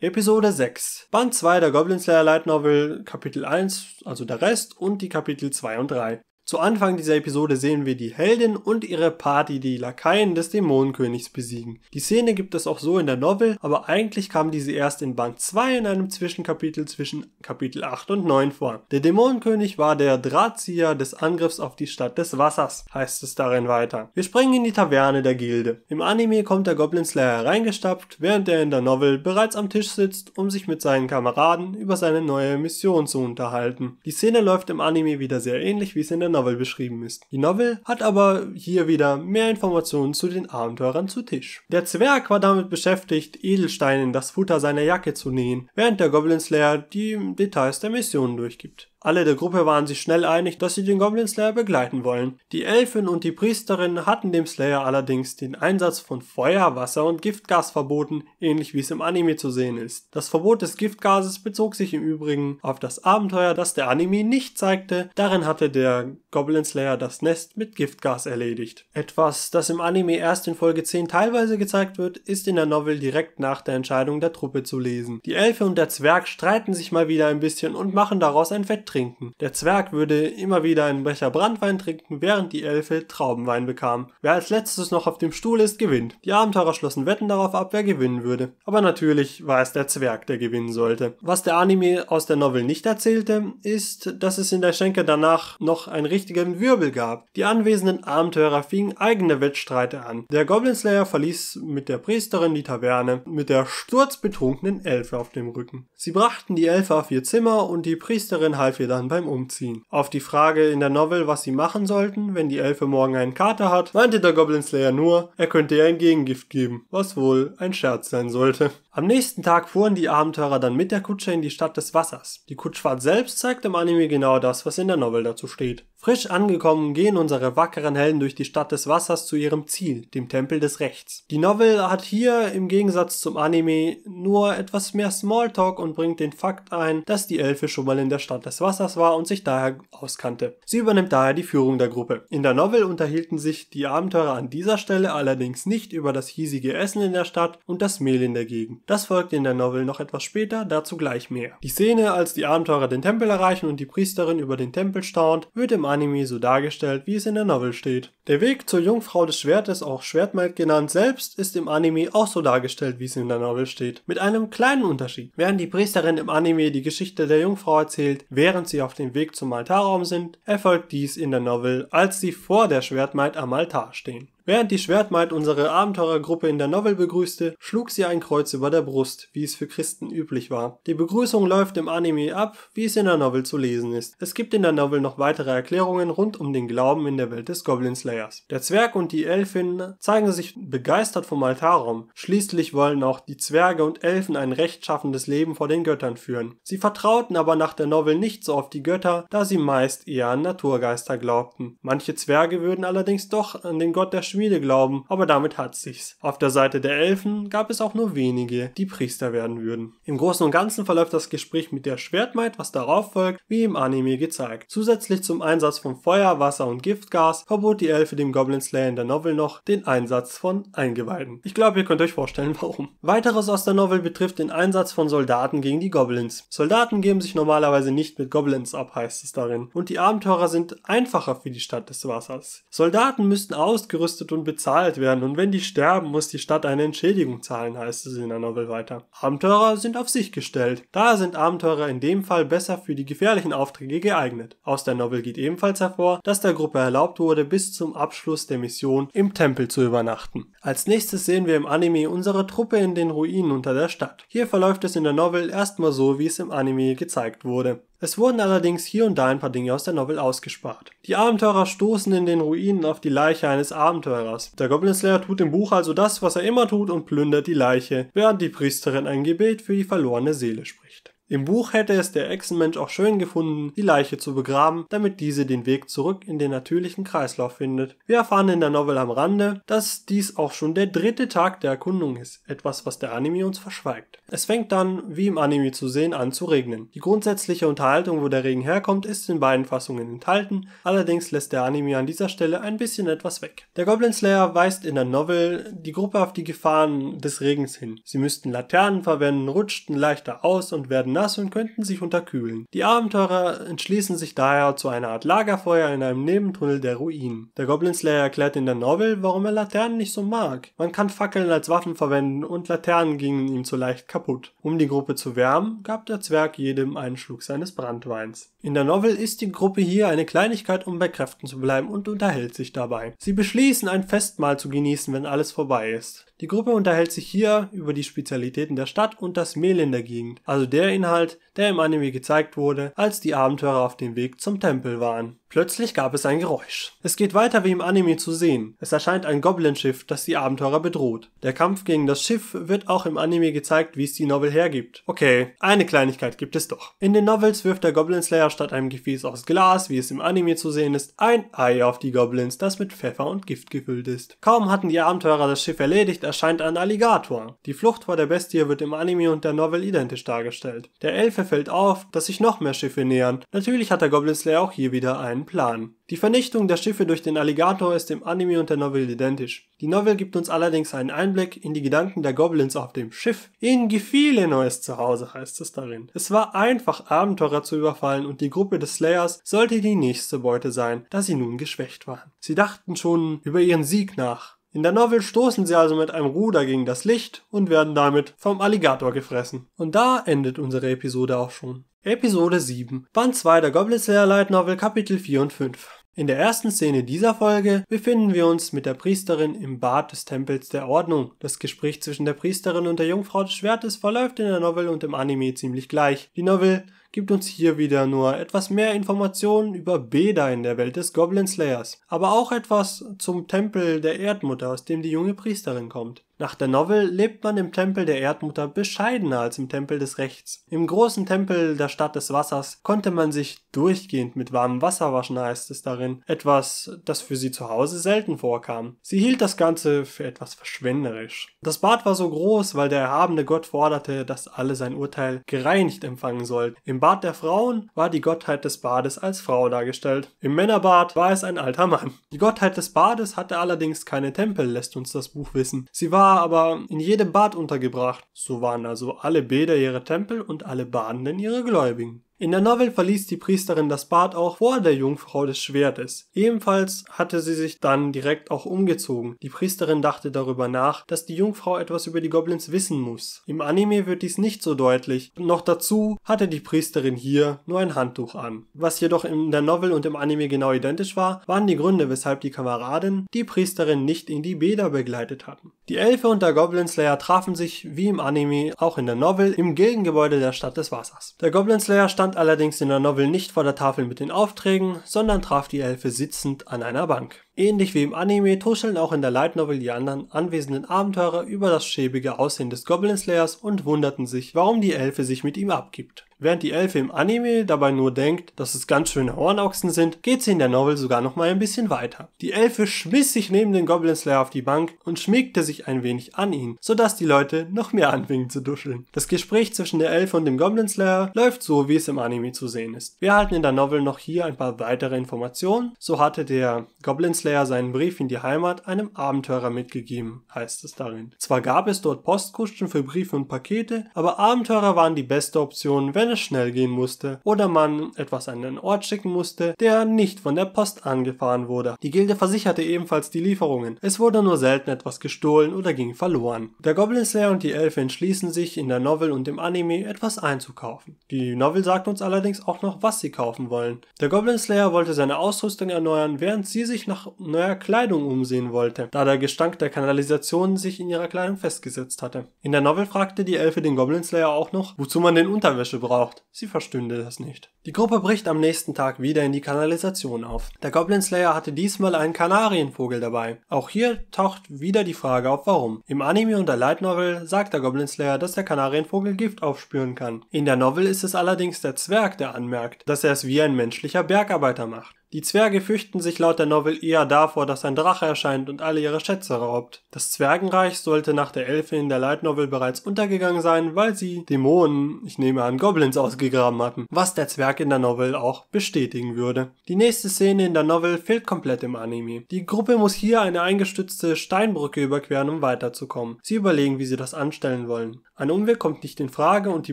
Episode 6. Band 2 der Goblin Slayer Light Novel, Kapitel 1, also der Rest und die Kapitel 2 und 3. Zu Anfang dieser Episode sehen wir die Heldin und ihre Party, die Lakaien des Dämonenkönigs besiegen. Die Szene gibt es auch so in der Novel, aber eigentlich kam diese erst in Band 2 in einem Zwischenkapitel zwischen Kapitel 8 und 9 vor. Der Dämonenkönig war der Drahtzieher des Angriffs auf die Stadt des Wassers, heißt es darin weiter. Wir springen in die Taverne der Gilde. Im Anime kommt der Goblin Slayer reingestapft, während er in der Novel bereits am Tisch sitzt, um sich mit seinen Kameraden über seine neue Mission zu unterhalten. Die Szene läuft im Anime wieder sehr ähnlich wie es in der Novel beschrieben ist. Die Novel hat aber hier wieder mehr Informationen zu den Abenteurern zu Tisch. Der Zwerg war damit beschäftigt, Edelsteine in das Futter seiner Jacke zu nähen, während der Goblin Slayer die Details der Mission durchgibt. Alle der Gruppe waren sich schnell einig, dass sie den Goblin Slayer begleiten wollen. Die Elfen und die Priesterin hatten dem Slayer allerdings den Einsatz von Feuer, Wasser und Giftgas verboten, ähnlich wie es im Anime zu sehen ist. Das Verbot des Giftgases bezog sich im Übrigen auf das Abenteuer, das der Anime nicht zeigte. Darin hatte der Goblin Slayer das Nest mit Giftgas erledigt. Etwas, das im Anime erst in Folge 10 teilweise gezeigt wird, ist in der Novel direkt nach der Entscheidung der Truppe zu lesen. Die Elfe und der Zwerg streiten sich mal wieder ein bisschen und machen daraus ein Fett trinken. Der Zwerg würde immer wieder einen Becher Brandwein trinken, während die Elfe Traubenwein bekam. Wer als letztes noch auf dem Stuhl ist, gewinnt. Die Abenteurer schlossen Wetten darauf ab, wer gewinnen würde. Aber natürlich war es der Zwerg, der gewinnen sollte. Was der Anime aus der Novel nicht erzählte, ist, dass es in der Schenke danach noch einen richtigen Wirbel gab. Die anwesenden Abenteurer fingen eigene Wettstreite an. Der Goblin Slayer verließ mit der Priesterin die Taverne, mit der sturzbetrunkenen Elfe auf dem Rücken. Sie brachten die Elfe auf ihr Zimmer und die Priesterin half Alfie dann beim Umziehen. Auf die Frage in der Novel, was sie machen sollten, wenn die Elfe morgen einen Kater hat, meinte der Goblin Slayer nur, er könnte ihr ein Gegengift geben, was wohl ein Scherz sein sollte. Am nächsten Tag fuhren die Abenteurer dann mit der Kutsche in die Stadt des Wassers. Die Kutschfahrt selbst zeigt im Anime genau das, was in der Novel dazu steht. Frisch angekommen gehen unsere wackeren Helden durch die Stadt des Wassers zu ihrem Ziel, dem Tempel des Rechts. Die Novel hat hier im Gegensatz zum Anime nur etwas mehr Smalltalk und bringt den Fakt ein, dass die Elfe schon mal in der Stadt des Wassers war und sich daher auskannte. Sie übernimmt daher die Führung der Gruppe. In der Novel unterhielten sich die Abenteurer an dieser Stelle allerdings nicht über das hiesige Essen in der Stadt und das Mehl in der Gegend. Das folgt in der Novel noch etwas später, dazu gleich mehr. Die Szene, als die Abenteurer den Tempel erreichen und die Priesterin über den Tempel staunt, wird im Anime so dargestellt, wie es in der Novel steht. Der Weg zur Jungfrau des Schwertes, auch Schwertmaid genannt, selbst ist im Anime auch so dargestellt, wie es in der Novel steht. Mit einem kleinen Unterschied. Während die Priesterin im Anime die Geschichte der Jungfrau erzählt, während sie auf dem Weg zum Altarraum sind, erfolgt dies in der Novel, als sie vor der Schwertmeid am Altar stehen. Während die Schwertmaid unsere Abenteurergruppe in der Novel begrüßte, schlug sie ein Kreuz über der Brust, wie es für Christen üblich war. Die Begrüßung läuft im Anime ab, wie es in der Novel zu lesen ist. Es gibt in der Novel noch weitere Erklärungen rund um den Glauben in der Welt des Goblin Slayers. Der Zwerg und die Elfin zeigen sich begeistert vom Altarraum. Schließlich wollen auch die Zwerge und Elfen ein rechtschaffendes Leben vor den Göttern führen. Sie vertrauten aber nach der Novel nicht so auf die Götter, da sie meist eher an Naturgeister glaubten. Manche Zwerge würden allerdings doch an den Gott der Schwierigkeit glauben, aber damit hat sich's. Auf der Seite der Elfen gab es auch nur wenige, die Priester werden würden. Im Großen und Ganzen verläuft das Gespräch mit der Schwertmaid, was darauf folgt, wie im Anime gezeigt. Zusätzlich zum Einsatz von Feuer, Wasser und Giftgas verbot die Elfe dem Goblin Slayer in der Novel noch den Einsatz von Eingeweiden. Ich glaube, ihr könnt euch vorstellen, *laughs* warum. Weiteres aus der Novel betrifft den Einsatz von Soldaten gegen die Goblins. Soldaten geben sich normalerweise nicht mit Goblins ab, heißt es darin. Und die Abenteurer sind einfacher für die Stadt des Wassers. Soldaten müssten ausgerüstet tun, bezahlt werden und wenn die sterben, muss die Stadt eine Entschädigung zahlen, heißt es in der Novel weiter. Abenteurer sind auf sich gestellt. Da sind Abenteurer in dem Fall besser für die gefährlichen Aufträge geeignet. Aus der Novel geht ebenfalls hervor, dass der Gruppe erlaubt wurde, bis zum Abschluss der Mission im Tempel zu übernachten. Als nächstes sehen wir im Anime unsere Truppe in den Ruinen unter der Stadt. Hier verläuft es in der Novel erstmal so, wie es im Anime gezeigt wurde. Es wurden allerdings hier und da ein paar Dinge aus der Novel ausgespart. Die Abenteurer stoßen in den Ruinen auf die Leiche eines Abenteurers. Der Goblin Slayer tut im Buch also das, was er immer tut und plündert die Leiche, während die Priesterin ein Gebet für die verlorene Seele spricht. Im Buch hätte es der Echsenmensch auch schön gefunden, die Leiche zu begraben, damit diese den Weg zurück in den natürlichen Kreislauf findet. Wir erfahren in der Novel am Rande, dass dies auch schon der dritte Tag der Erkundung ist, etwas, was der Anime uns verschweigt. Es fängt dann, wie im Anime zu sehen, an zu regnen. Die grundsätzliche Unterhaltung, wo der Regen herkommt, ist in beiden Fassungen enthalten, allerdings lässt der Anime an dieser Stelle ein bisschen etwas weg. Der Goblin Slayer weist in der Novel die Gruppe auf die Gefahren des Regens hin. Sie müssten Laternen verwenden, rutschten leichter aus und werden nass und könnten sich unterkühlen. Die Abenteurer entschließen sich daher zu einer Art Lagerfeuer in einem Nebentunnel der Ruinen. Der Goblin Slayer erklärt in der Novel, warum er Laternen nicht so mag. Man kann Fackeln als Waffen verwenden und Laternen gingen ihm zu leicht kaputt. Um die Gruppe zu wärmen, gab der Zwerg jedem einen Schluck seines Brandweins. In der Novel ist die Gruppe hier eine Kleinigkeit, um bei Kräften zu bleiben und unterhält sich dabei. Sie beschließen, ein Festmahl zu genießen, wenn alles vorbei ist. Die Gruppe unterhält sich hier über die Spezialitäten der Stadt und das Mehl in der Gegend, also der Inhalt, der im Anime gezeigt wurde, als die Abenteurer auf dem Weg zum Tempel waren. Plötzlich gab es ein Geräusch. Es geht weiter wie im Anime zu sehen. Es erscheint ein Goblin-Schiff, das die Abenteurer bedroht. Der Kampf gegen das Schiff wird auch im Anime gezeigt, wie es die Novel hergibt. Okay, eine Kleinigkeit gibt es doch. In den Novels wirft der Goblin Slayer statt einem Gefäß aus Glas, wie es im Anime zu sehen ist, ein Ei auf die Goblins, das mit Pfeffer und Gift gefüllt ist. Kaum hatten die Abenteurer das Schiff erledigt, erscheint ein Alligator. Die Flucht vor der Bestie wird im Anime und der Novel identisch dargestellt. Der Elfe fällt auf, dass sich noch mehr Schiffe nähern. Natürlich hat der Goblin Slayer auch hier wieder einen Plan. Die Vernichtung der Schiffe durch den Alligator ist dem Anime und der Novel identisch. Die Novel gibt uns allerdings einen Einblick in die Gedanken der Goblins auf dem Schiff. Ihnen gefiel ihr neues Zuhause, heißt es darin. Es war einfach, Abenteurer zu überfallen und die Gruppe des Slayers sollte die nächste Beute sein, da sie nun geschwächt waren. Sie dachten schon über ihren Sieg nach. In der Novel stoßen sie also mit einem Ruder gegen das Licht und werden damit vom Alligator gefressen. Und da endet unsere Episode auch schon. Episode 7, Band 2 der Goblin Slayer Light Novel Kapitel 4 und 5. In der ersten Szene dieser Folge befinden wir uns mit der Priesterin im Bad des Tempels der Ordnung. Das Gespräch zwischen der Priesterin und der Jungfrau des Schwertes verläuft in der Novel und im Anime ziemlich gleich. Die Novel gibt uns hier wieder nur etwas mehr Informationen über Beda in der Welt des Goblin Slayers, aber auch etwas zum Tempel der Erdmutter, aus dem die junge Priesterin kommt. Nach der Novel lebt man im Tempel der Erdmutter bescheidener als im Tempel des Rechts. Im großen Tempel der Stadt des Wassers konnte man sich durchgehend mit warmem Wasser waschen, heißt es darin, etwas, das für sie zu Hause selten vorkam. Sie hielt das Ganze für etwas verschwenderisch. Das Bad war so groß, weil der erhabene Gott forderte, dass alle sein Urteil gereinigt empfangen sollten. Im Bad der Frauen war die Gottheit des Bades als Frau dargestellt. Im Männerbad war es ein alter Mann. Die Gottheit des Bades hatte allerdings keine Tempel, lässt uns das Buch wissen. Sie war war aber in jedem Bad untergebracht. So waren also alle Bäder ihre Tempel und alle Badenden ihre Gläubigen. In der Novel verließ die Priesterin das Bad auch vor der Jungfrau des Schwertes. Ebenfalls hatte sie sich dann direkt auch umgezogen. Die Priesterin dachte darüber nach, dass die Jungfrau etwas über die Goblins wissen muss. Im Anime wird dies nicht so deutlich. Noch dazu hatte die Priesterin hier nur ein Handtuch an. Was jedoch in der Novel und im Anime genau identisch war, waren die Gründe, weshalb die Kameraden die Priesterin nicht in die Bäder begleitet hatten. Die Elfe und der Goblin Slayer trafen sich, wie im Anime, auch in der Novel, im Gildengebäude der Stadt des Wassers. Der Goblin Slayer stand stand allerdings in der Novel nicht vor der Tafel mit den Aufträgen, sondern traf die Elfe sitzend an einer Bank. Ähnlich wie im Anime tuscheln auch in der Light Novel die anderen anwesenden Abenteurer über das schäbige Aussehen des Goblin Slayers und wunderten sich, warum die Elfe sich mit ihm abgibt. Während die Elfe im Anime dabei nur denkt, dass es ganz schöne Hornochsen sind, geht sie in der Novel sogar noch mal ein bisschen weiter. Die Elfe schmiss sich neben den Goblin Slayer auf die Bank und schmiegte sich ein wenig an ihn, sodass die Leute noch mehr anfingen zu duscheln. Das Gespräch zwischen der Elfe und dem Goblin Slayer läuft so, wie es im Anime zu sehen ist. Wir erhalten in der Novel noch hier ein paar weitere Informationen. So hatte der Goblin Slayer Slayer seinen Brief in die Heimat einem Abenteurer mitgegeben, heißt es darin. Zwar gab es dort Postkutschen für Briefe und Pakete, aber Abenteurer waren die beste Option, wenn es schnell gehen musste oder man etwas an einen Ort schicken musste, der nicht von der Post angefahren wurde. Die Gilde versicherte ebenfalls die Lieferungen. Es wurde nur selten etwas gestohlen oder ging verloren. Der Goblin Slayer und die Elfe entschließen sich, in der Novel und dem Anime etwas einzukaufen. Die Novel sagt uns allerdings auch noch, was sie kaufen wollen. Der Goblin Slayer wollte seine Ausrüstung erneuern, während sie sich nach neuer Kleidung umsehen wollte, da der Gestank der Kanalisation sich in ihrer Kleidung festgesetzt hatte. In der Novel fragte die Elfe den Goblin Slayer auch noch, wozu man denn Unterwäsche braucht. Sie verstünde das nicht. Die Gruppe bricht am nächsten Tag wieder in die Kanalisation auf. Der Goblin Slayer hatte diesmal einen Kanarienvogel dabei. Auch hier taucht wieder die Frage auf, warum. Im Anime und der Light Novel sagt der Goblin Slayer, dass der Kanarienvogel Gift aufspüren kann. In der Novel ist es allerdings der Zwerg, der anmerkt, dass er es wie ein menschlicher Bergarbeiter macht. Die Zwerge fürchten sich laut der Novel eher davor, dass ein Drache erscheint und alle ihre Schätze raubt. Das Zwergenreich sollte nach der Elfe in der Light Novel bereits untergegangen sein, weil sie Dämonen, ich nehme an Goblins, ausgegraben hatten, was der Zwerg in der Novel auch bestätigen würde. Die nächste Szene in der Novel fehlt komplett im Anime. Die Gruppe muss hier eine eingestützte Steinbrücke überqueren, um weiterzukommen. Sie überlegen, wie sie das anstellen wollen. Ein Umweg kommt nicht in Frage und die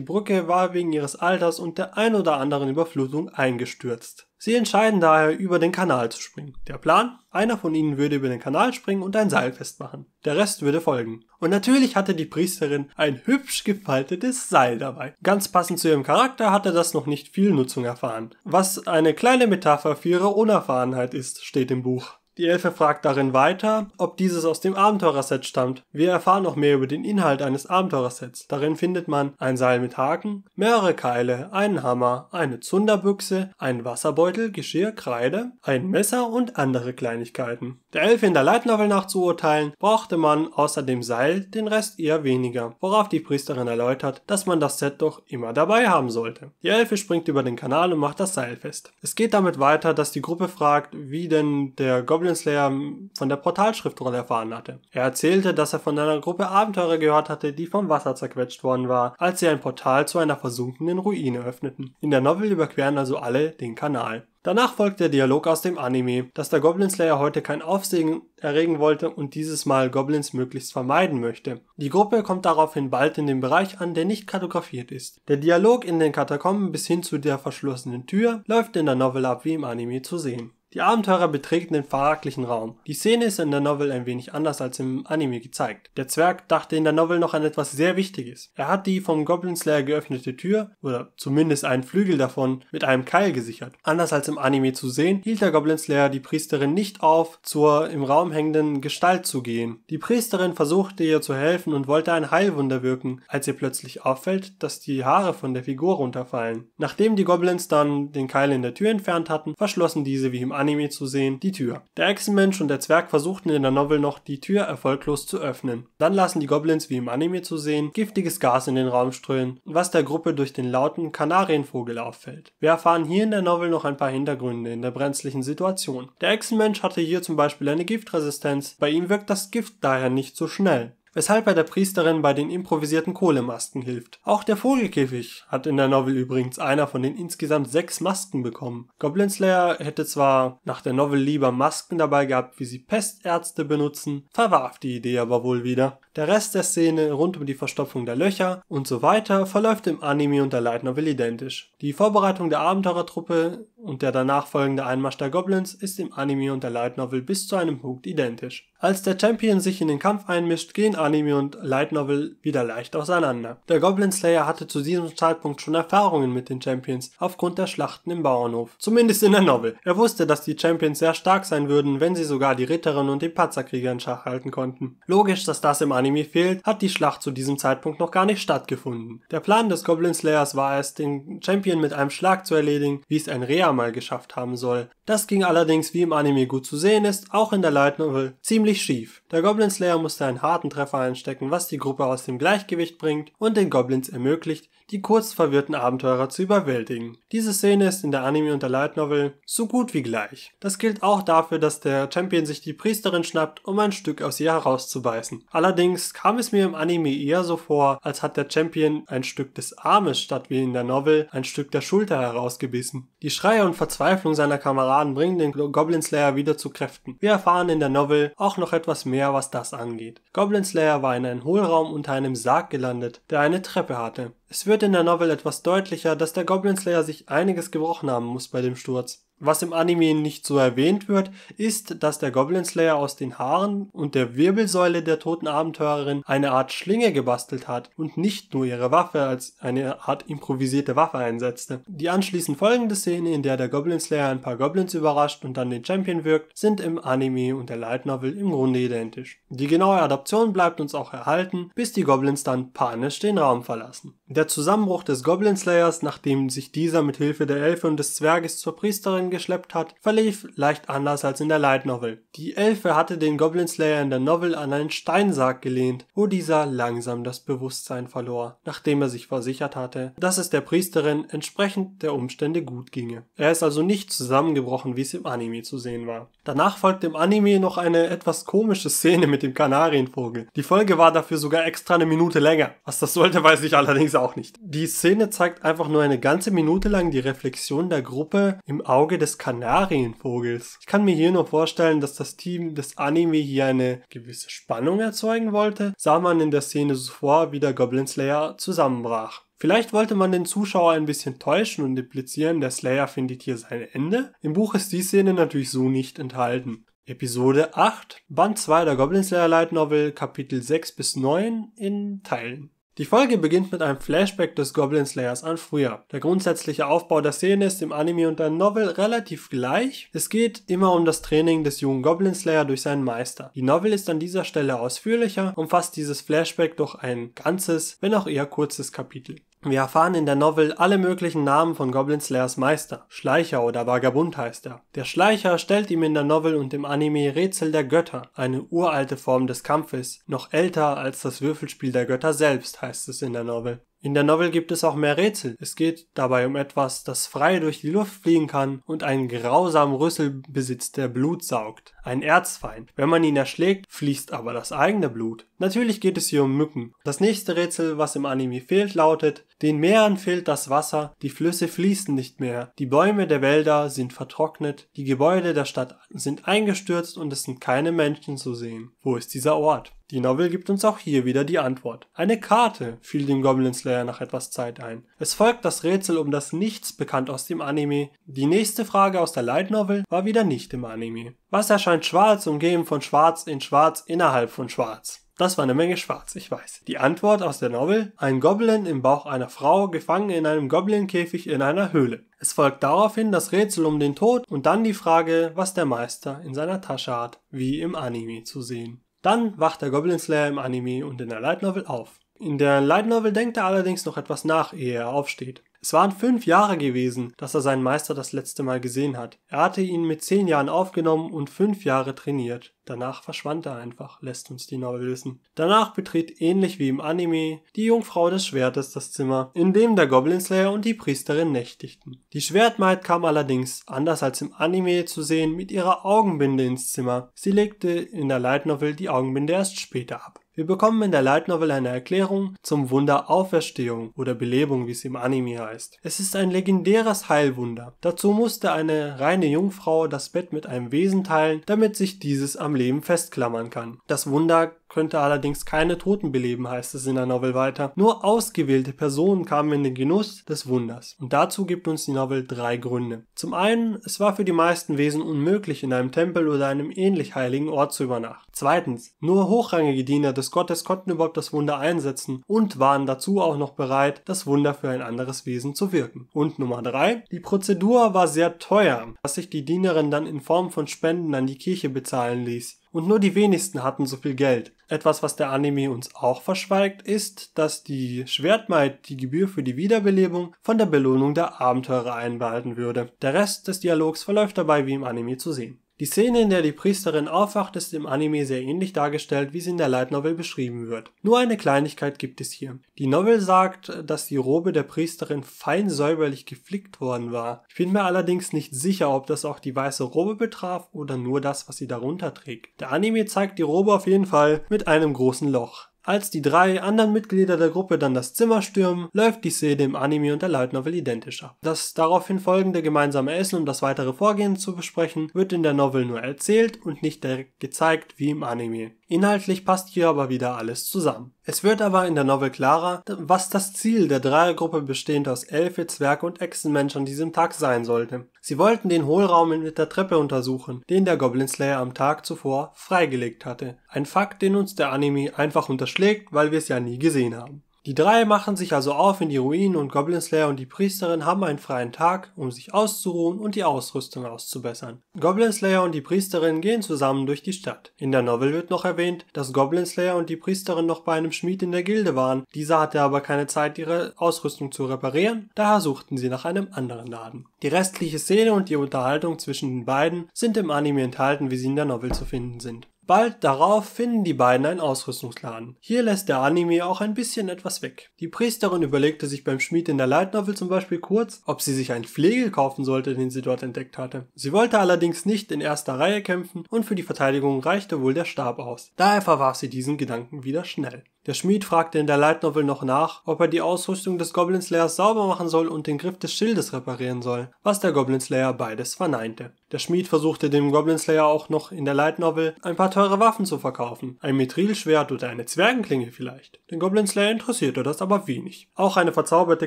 Brücke war wegen ihres Alters und der ein oder anderen Überflutung eingestürzt. Sie entscheiden daher, über den Kanal zu springen. Der Plan? Einer von ihnen würde über den Kanal springen und ein Seil festmachen. Der Rest würde folgen. Und natürlich hatte die Priesterin ein hübsch gefaltetes Seil dabei. Ganz passend zu ihrem Charakter hatte das noch nicht viel Nutzung erfahren. Was eine kleine Metapher für ihre Unerfahrenheit ist, steht im Buch. Die Elfe fragt darin weiter, ob dieses aus dem Abenteurerset stammt. Wir erfahren noch mehr über den Inhalt eines Abenteurersets. Darin findet man ein Seil mit Haken, mehrere Keile, einen Hammer, eine Zunderbüchse, einen Wasserbeutel, Geschirr, Kreide, ein Messer und andere Kleinigkeiten. Der Elfe in der Light nachzuurteilen, brauchte man außer dem Seil den Rest eher weniger, worauf die Priesterin erläutert, dass man das Set doch immer dabei haben sollte. Die Elfe springt über den Kanal und macht das Seil fest. Es geht damit weiter, dass die Gruppe fragt, wie denn der Goblin Goblin Slayer von der Portalschriftrolle erfahren hatte. Er erzählte, dass er von einer Gruppe Abenteurer gehört hatte, die vom Wasser zerquetscht worden war, als sie ein Portal zu einer versunkenen Ruine öffneten. In der Novel überqueren also alle den Kanal. Danach folgt der Dialog aus dem Anime, dass der Goblin Slayer heute kein Aufsehen erregen wollte und dieses Mal Goblins möglichst vermeiden möchte. Die Gruppe kommt daraufhin bald in den Bereich an, der nicht kartografiert ist. Der Dialog in den Katakomben bis hin zu der verschlossenen Tür läuft in der Novel ab wie im Anime zu sehen. Die Abenteurer betreten den fraglichen Raum. Die Szene ist in der Novel ein wenig anders als im Anime gezeigt. Der Zwerg dachte in der Novel noch an etwas sehr Wichtiges. Er hat die vom Goblin Slayer geöffnete Tür, oder zumindest einen Flügel davon, mit einem Keil gesichert. Anders als im Anime zu sehen, hielt der Goblin Slayer die Priesterin nicht auf, zur im Raum hängenden Gestalt zu gehen. Die Priesterin versuchte ihr zu helfen und wollte ein Heilwunder wirken, als ihr plötzlich auffällt, dass die Haare von der Figur runterfallen. Nachdem die Goblins dann den Keil in der Tür entfernt hatten, verschlossen diese wie im Anime Anime zu sehen, die Tür. Der Echsenmensch und der Zwerg versuchten in der Novel noch, die Tür erfolglos zu öffnen. Dann lassen die Goblins, wie im Anime zu sehen, giftiges Gas in den Raum strömen, was der Gruppe durch den lauten Kanarienvogel auffällt. Wir erfahren hier in der Novel noch ein paar Hintergründe in der brenzlichen Situation. Der Echsenmensch hatte hier zum Beispiel eine Giftresistenz, bei ihm wirkt das Gift daher nicht so schnell weshalb er der Priesterin bei den improvisierten Kohlemasken hilft. Auch der Vogelkäfig hat in der Novel übrigens einer von den insgesamt sechs Masken bekommen. Goblin Slayer hätte zwar nach der Novel lieber Masken dabei gehabt, wie sie Pestärzte benutzen, verwarf die Idee aber wohl wieder. Der Rest der Szene rund um die Verstopfung der Löcher und so weiter verläuft im Anime und der Light Novel identisch. Die Vorbereitung der Abenteurertruppe und der danach folgende Einmarsch der Goblins ist im Anime und der Light Novel bis zu einem Punkt identisch. Als der Champion sich in den Kampf einmischt, gehen Anime und Light Novel wieder leicht auseinander. Der Goblin Slayer hatte zu diesem Zeitpunkt schon Erfahrungen mit den Champions aufgrund der Schlachten im Bauernhof. Zumindest in der Novel. Er wusste, dass die Champions sehr stark sein würden, wenn sie sogar die Ritterin und den Patzerkrieger in Schach halten konnten. Logisch, dass das im Anime Anime fehlt, hat die Schlacht zu diesem Zeitpunkt noch gar nicht stattgefunden. Der Plan des Goblin Slayers war es, den Champion mit einem Schlag zu erledigen, wie es ein Rea mal geschafft haben soll. Das ging allerdings, wie im Anime gut zu sehen ist, auch in der Light Novel ziemlich schief. Der Goblin Slayer musste einen harten Treffer einstecken, was die Gruppe aus dem Gleichgewicht bringt und den Goblins ermöglicht, die kurz verwirrten Abenteurer zu überwältigen. Diese Szene ist in der Anime und der Light Novel so gut wie gleich. Das gilt auch dafür, dass der Champion sich die Priesterin schnappt, um ein Stück aus ihr herauszubeißen. Allerdings kam es mir im Anime eher so vor, als hat der Champion ein Stück des Armes statt wie in der Novel ein Stück der Schulter herausgebissen. Die Schreie und Verzweiflung seiner Kameraden bringen den Goblin Slayer wieder zu Kräften. Wir erfahren in der Novel auch noch etwas mehr, was das angeht. Goblin Slayer war in einem Hohlraum unter einem Sarg gelandet, der eine Treppe hatte. Es wird in der Novel etwas deutlicher, dass der Goblin Slayer sich einiges gebrochen haben muss bei dem Sturz. Was im Anime nicht so erwähnt wird, ist, dass der Goblin Slayer aus den Haaren und der Wirbelsäule der toten Abenteurerin eine Art Schlinge gebastelt hat und nicht nur ihre Waffe als eine Art improvisierte Waffe einsetzte. Die anschließend folgende Szene, in der der Goblin Slayer ein paar Goblins überrascht und dann den Champion wirkt, sind im Anime und der Light Novel im Grunde identisch. Die genaue Adaption bleibt uns auch erhalten, bis die Goblins dann panisch den Raum verlassen. Der Zusammenbruch des Goblin Slayers, nachdem sich dieser mit Hilfe der Elfe und des Zwerges zur Priesterin angeschleppt hat, verlief leicht anders als in der Light Novel. Die Elfe hatte den Goblin Slayer in der Novel an einen Steinsarg gelehnt, wo dieser langsam das Bewusstsein verlor, nachdem er sich versichert hatte, dass es der Priesterin entsprechend der Umstände gut ginge. Er ist also nicht zusammengebrochen, wie es im Anime zu sehen war. Danach folgt im Anime noch eine etwas komische Szene mit dem Kanarienvogel. Die Folge war dafür sogar extra eine Minute länger. Was das sollte, weiß ich allerdings auch nicht. Die Szene zeigt einfach nur eine ganze Minute lang die Reflexion der Gruppe im Auge Flagge des Kanarienvogels. Ich kann mir hier nur vorstellen, dass das Team des Anime hier eine gewisse Spannung erzeugen wollte, sah man in der Szene zuvor, wie der Goblin Slayer zusammenbrach. Vielleicht wollte man den Zuschauer ein bisschen täuschen und implizieren, der Slayer findet hier sein Ende. Im Buch ist die Szene natürlich so nicht enthalten. Episode 8, Band 2 der Goblin Slayer Light Novel, Kapitel 6 bis 9 in Teilen. Die Folge beginnt mit einem Flashback des Goblin Slayers an früher. Der grundsätzliche Aufbau der Szene ist im Anime und der Novel relativ gleich. Es geht immer um das Training des jungen Goblin Slayer durch seinen Meister. Die Novel ist an dieser Stelle ausführlicher, umfasst dieses Flashback durch ein ganzes, wenn auch eher kurzes Kapitel. Wir erfahren in der Novel alle möglichen Namen von Goblin Slayers Meister. Schleicher oder Vagabund heißt er. Der Schleicher stellt ihm in der Novel und im Anime Rätsel der Götter, eine uralte Form des Kampfes, noch älter als das Würfelspiel der Götter selbst, heißt es in der Novel. In der Novel gibt es auch mehr Rätsel. Es geht dabei um etwas, das frei durch die Luft fliegen kann und einen grausamen Rüssel besitzt, der Blut saugt. Ein Erzfeind. Wenn man ihn erschlägt, fließt aber das eigene Blut. Natürlich geht es hier um Mücken. Das nächste Rätsel, was im Anime fehlt, lautet, den Meeren fehlt das Wasser, die Flüsse fließen nicht mehr, die Bäume der Wälder sind vertrocknet, die Gebäude der Stadt sind eingestürzt und es sind keine Menschen zu sehen. Wo ist dieser Ort? Die Novel gibt uns auch hier wieder die Antwort. Eine Karte fiel dem Goblin Slayer nach etwas Zeit ein. Es folgt das Rätsel um das Nichts bekannt aus dem Anime. Die nächste Frage aus der Light Novel war wieder nicht im Anime. Was erscheint schwarz umgeben von schwarz in schwarz innerhalb von schwarz? Das war eine Menge Schwarz, ich weiß. Die Antwort aus der Novel? Ein Goblin im Bauch einer Frau, gefangen in einem Goblin-Käfig in einer Höhle. Es folgt daraufhin das Rätsel um den Tod und dann die Frage, was der Meister in seiner Tasche hat, wie im Anime zu sehen. Dann wacht der Goblin Slayer im Anime und in der Light Novel auf. In der Light Novel denkt er allerdings noch etwas nach, ehe er aufsteht. Es waren fünf Jahre gewesen, dass er seinen Meister das letzte Mal gesehen hat. Er hatte ihn mit zehn Jahren aufgenommen und fünf Jahre trainiert. Danach verschwand er einfach, lässt uns die Novel wissen. Danach betritt ähnlich wie im Anime die Jungfrau des Schwertes das Zimmer, in dem der Goblin Slayer und die Priesterin nächtigten. Die Schwertmaid kam allerdings, anders als im Anime zu sehen, mit ihrer Augenbinde ins Zimmer. Sie legte in der Light Novel die Augenbinde erst später ab. Wir bekommen in der Light Novel eine Erklärung zum Wunder Auferstehung oder Belebung, wie es im Anime heißt. Es ist ein legendäres Heilwunder. Dazu musste eine reine Jungfrau das Bett mit einem Wesen teilen, damit sich dieses am Leben festklammern kann. Das Wunder könnte allerdings keine Toten beleben, heißt es in der Novel weiter. Nur ausgewählte Personen kamen in den Genuss des Wunders. Und dazu gibt uns die Novel drei Gründe. Zum einen, es war für die meisten Wesen unmöglich, in einem Tempel oder einem ähnlich heiligen Ort zu übernachten. Zweitens, nur hochrangige Diener des des Gottes konnten überhaupt das Wunder einsetzen und waren dazu auch noch bereit, das Wunder für ein anderes Wesen zu wirken. Und Nummer 3. Die Prozedur war sehr teuer, was sich die Dienerin dann in Form von Spenden an die Kirche bezahlen ließ und nur die wenigsten hatten so viel Geld. Etwas, was der Anime uns auch verschweigt, ist, dass die Schwertmaid die Gebühr für die Wiederbelebung von der Belohnung der Abenteurer einbehalten würde. Der Rest des Dialogs verläuft dabei wie im Anime zu sehen. Die Szene, in der die Priesterin aufwacht, ist im Anime sehr ähnlich dargestellt, wie sie in der Light Novel beschrieben wird. Nur eine Kleinigkeit gibt es hier. Die Novel sagt, dass die Robe der Priesterin fein säuberlich geflickt worden war. Ich bin mir allerdings nicht sicher, ob das auch die weiße Robe betraf oder nur das, was sie darunter trägt. Der Anime zeigt die Robe auf jeden Fall mit einem großen Loch. Als die drei anderen Mitglieder der Gruppe dann das Zimmer stürmen, läuft die Szene im Anime und der Light Novel identisch ab. Das daraufhin folgende gemeinsame Essen, um das weitere Vorgehen zu besprechen, wird in der Novel nur erzählt und nicht direkt gezeigt wie im Anime. Inhaltlich passt hier aber wieder alles zusammen. Es wird aber in der Novel klarer, was das Ziel der Dreiergruppe bestehend aus Elfe, Zwerg und Echsenmensch an diesem Tag sein sollte. Sie wollten den Hohlraum mit der Treppe untersuchen, den der Goblin Slayer am Tag zuvor freigelegt hatte. Ein Fakt, den uns der Anime einfach unterschlägt, weil wir es ja nie gesehen haben. Die drei machen sich also auf in die Ruinen und Goblin Slayer und die Priesterin haben einen freien Tag, um sich auszuruhen und die Ausrüstung auszubessern. Goblin Slayer und die Priesterin gehen zusammen durch die Stadt. In der Novel wird noch erwähnt, dass Goblin Slayer und die Priesterin noch bei einem Schmied in der Gilde waren. Dieser hatte aber keine Zeit, ihre Ausrüstung zu reparieren, daher suchten sie nach einem anderen Laden. Die restliche Szene und die Unterhaltung zwischen den beiden sind im Anime enthalten, wie sie in der Novel zu finden sind. Bald darauf finden die beiden einen Ausrüstungsladen. Hier lässt der Anime auch ein bisschen etwas weg. Die Priesterin überlegte sich beim Schmied in der Leitnovel zum Beispiel kurz, ob sie sich einen Pflegel kaufen sollte, den sie dort entdeckt hatte. Sie wollte allerdings nicht in erster Reihe kämpfen und für die Verteidigung reichte wohl der Stab aus. Daher verwarf sie diesen Gedanken wieder schnell. Der Schmied fragte in der Light Novel noch nach, ob er die Ausrüstung des Goblin Slayers sauber machen soll und den Griff des Schildes reparieren soll, was der Goblin Slayer beides verneinte. Der Schmied versuchte dem Goblin Slayer auch noch in der Light Novel ein paar teure Waffen zu verkaufen, ein Mithrilschwert oder eine Zwergenklinge vielleicht. Den Goblin Slayer interessierte das aber wenig. Auch eine verzauberte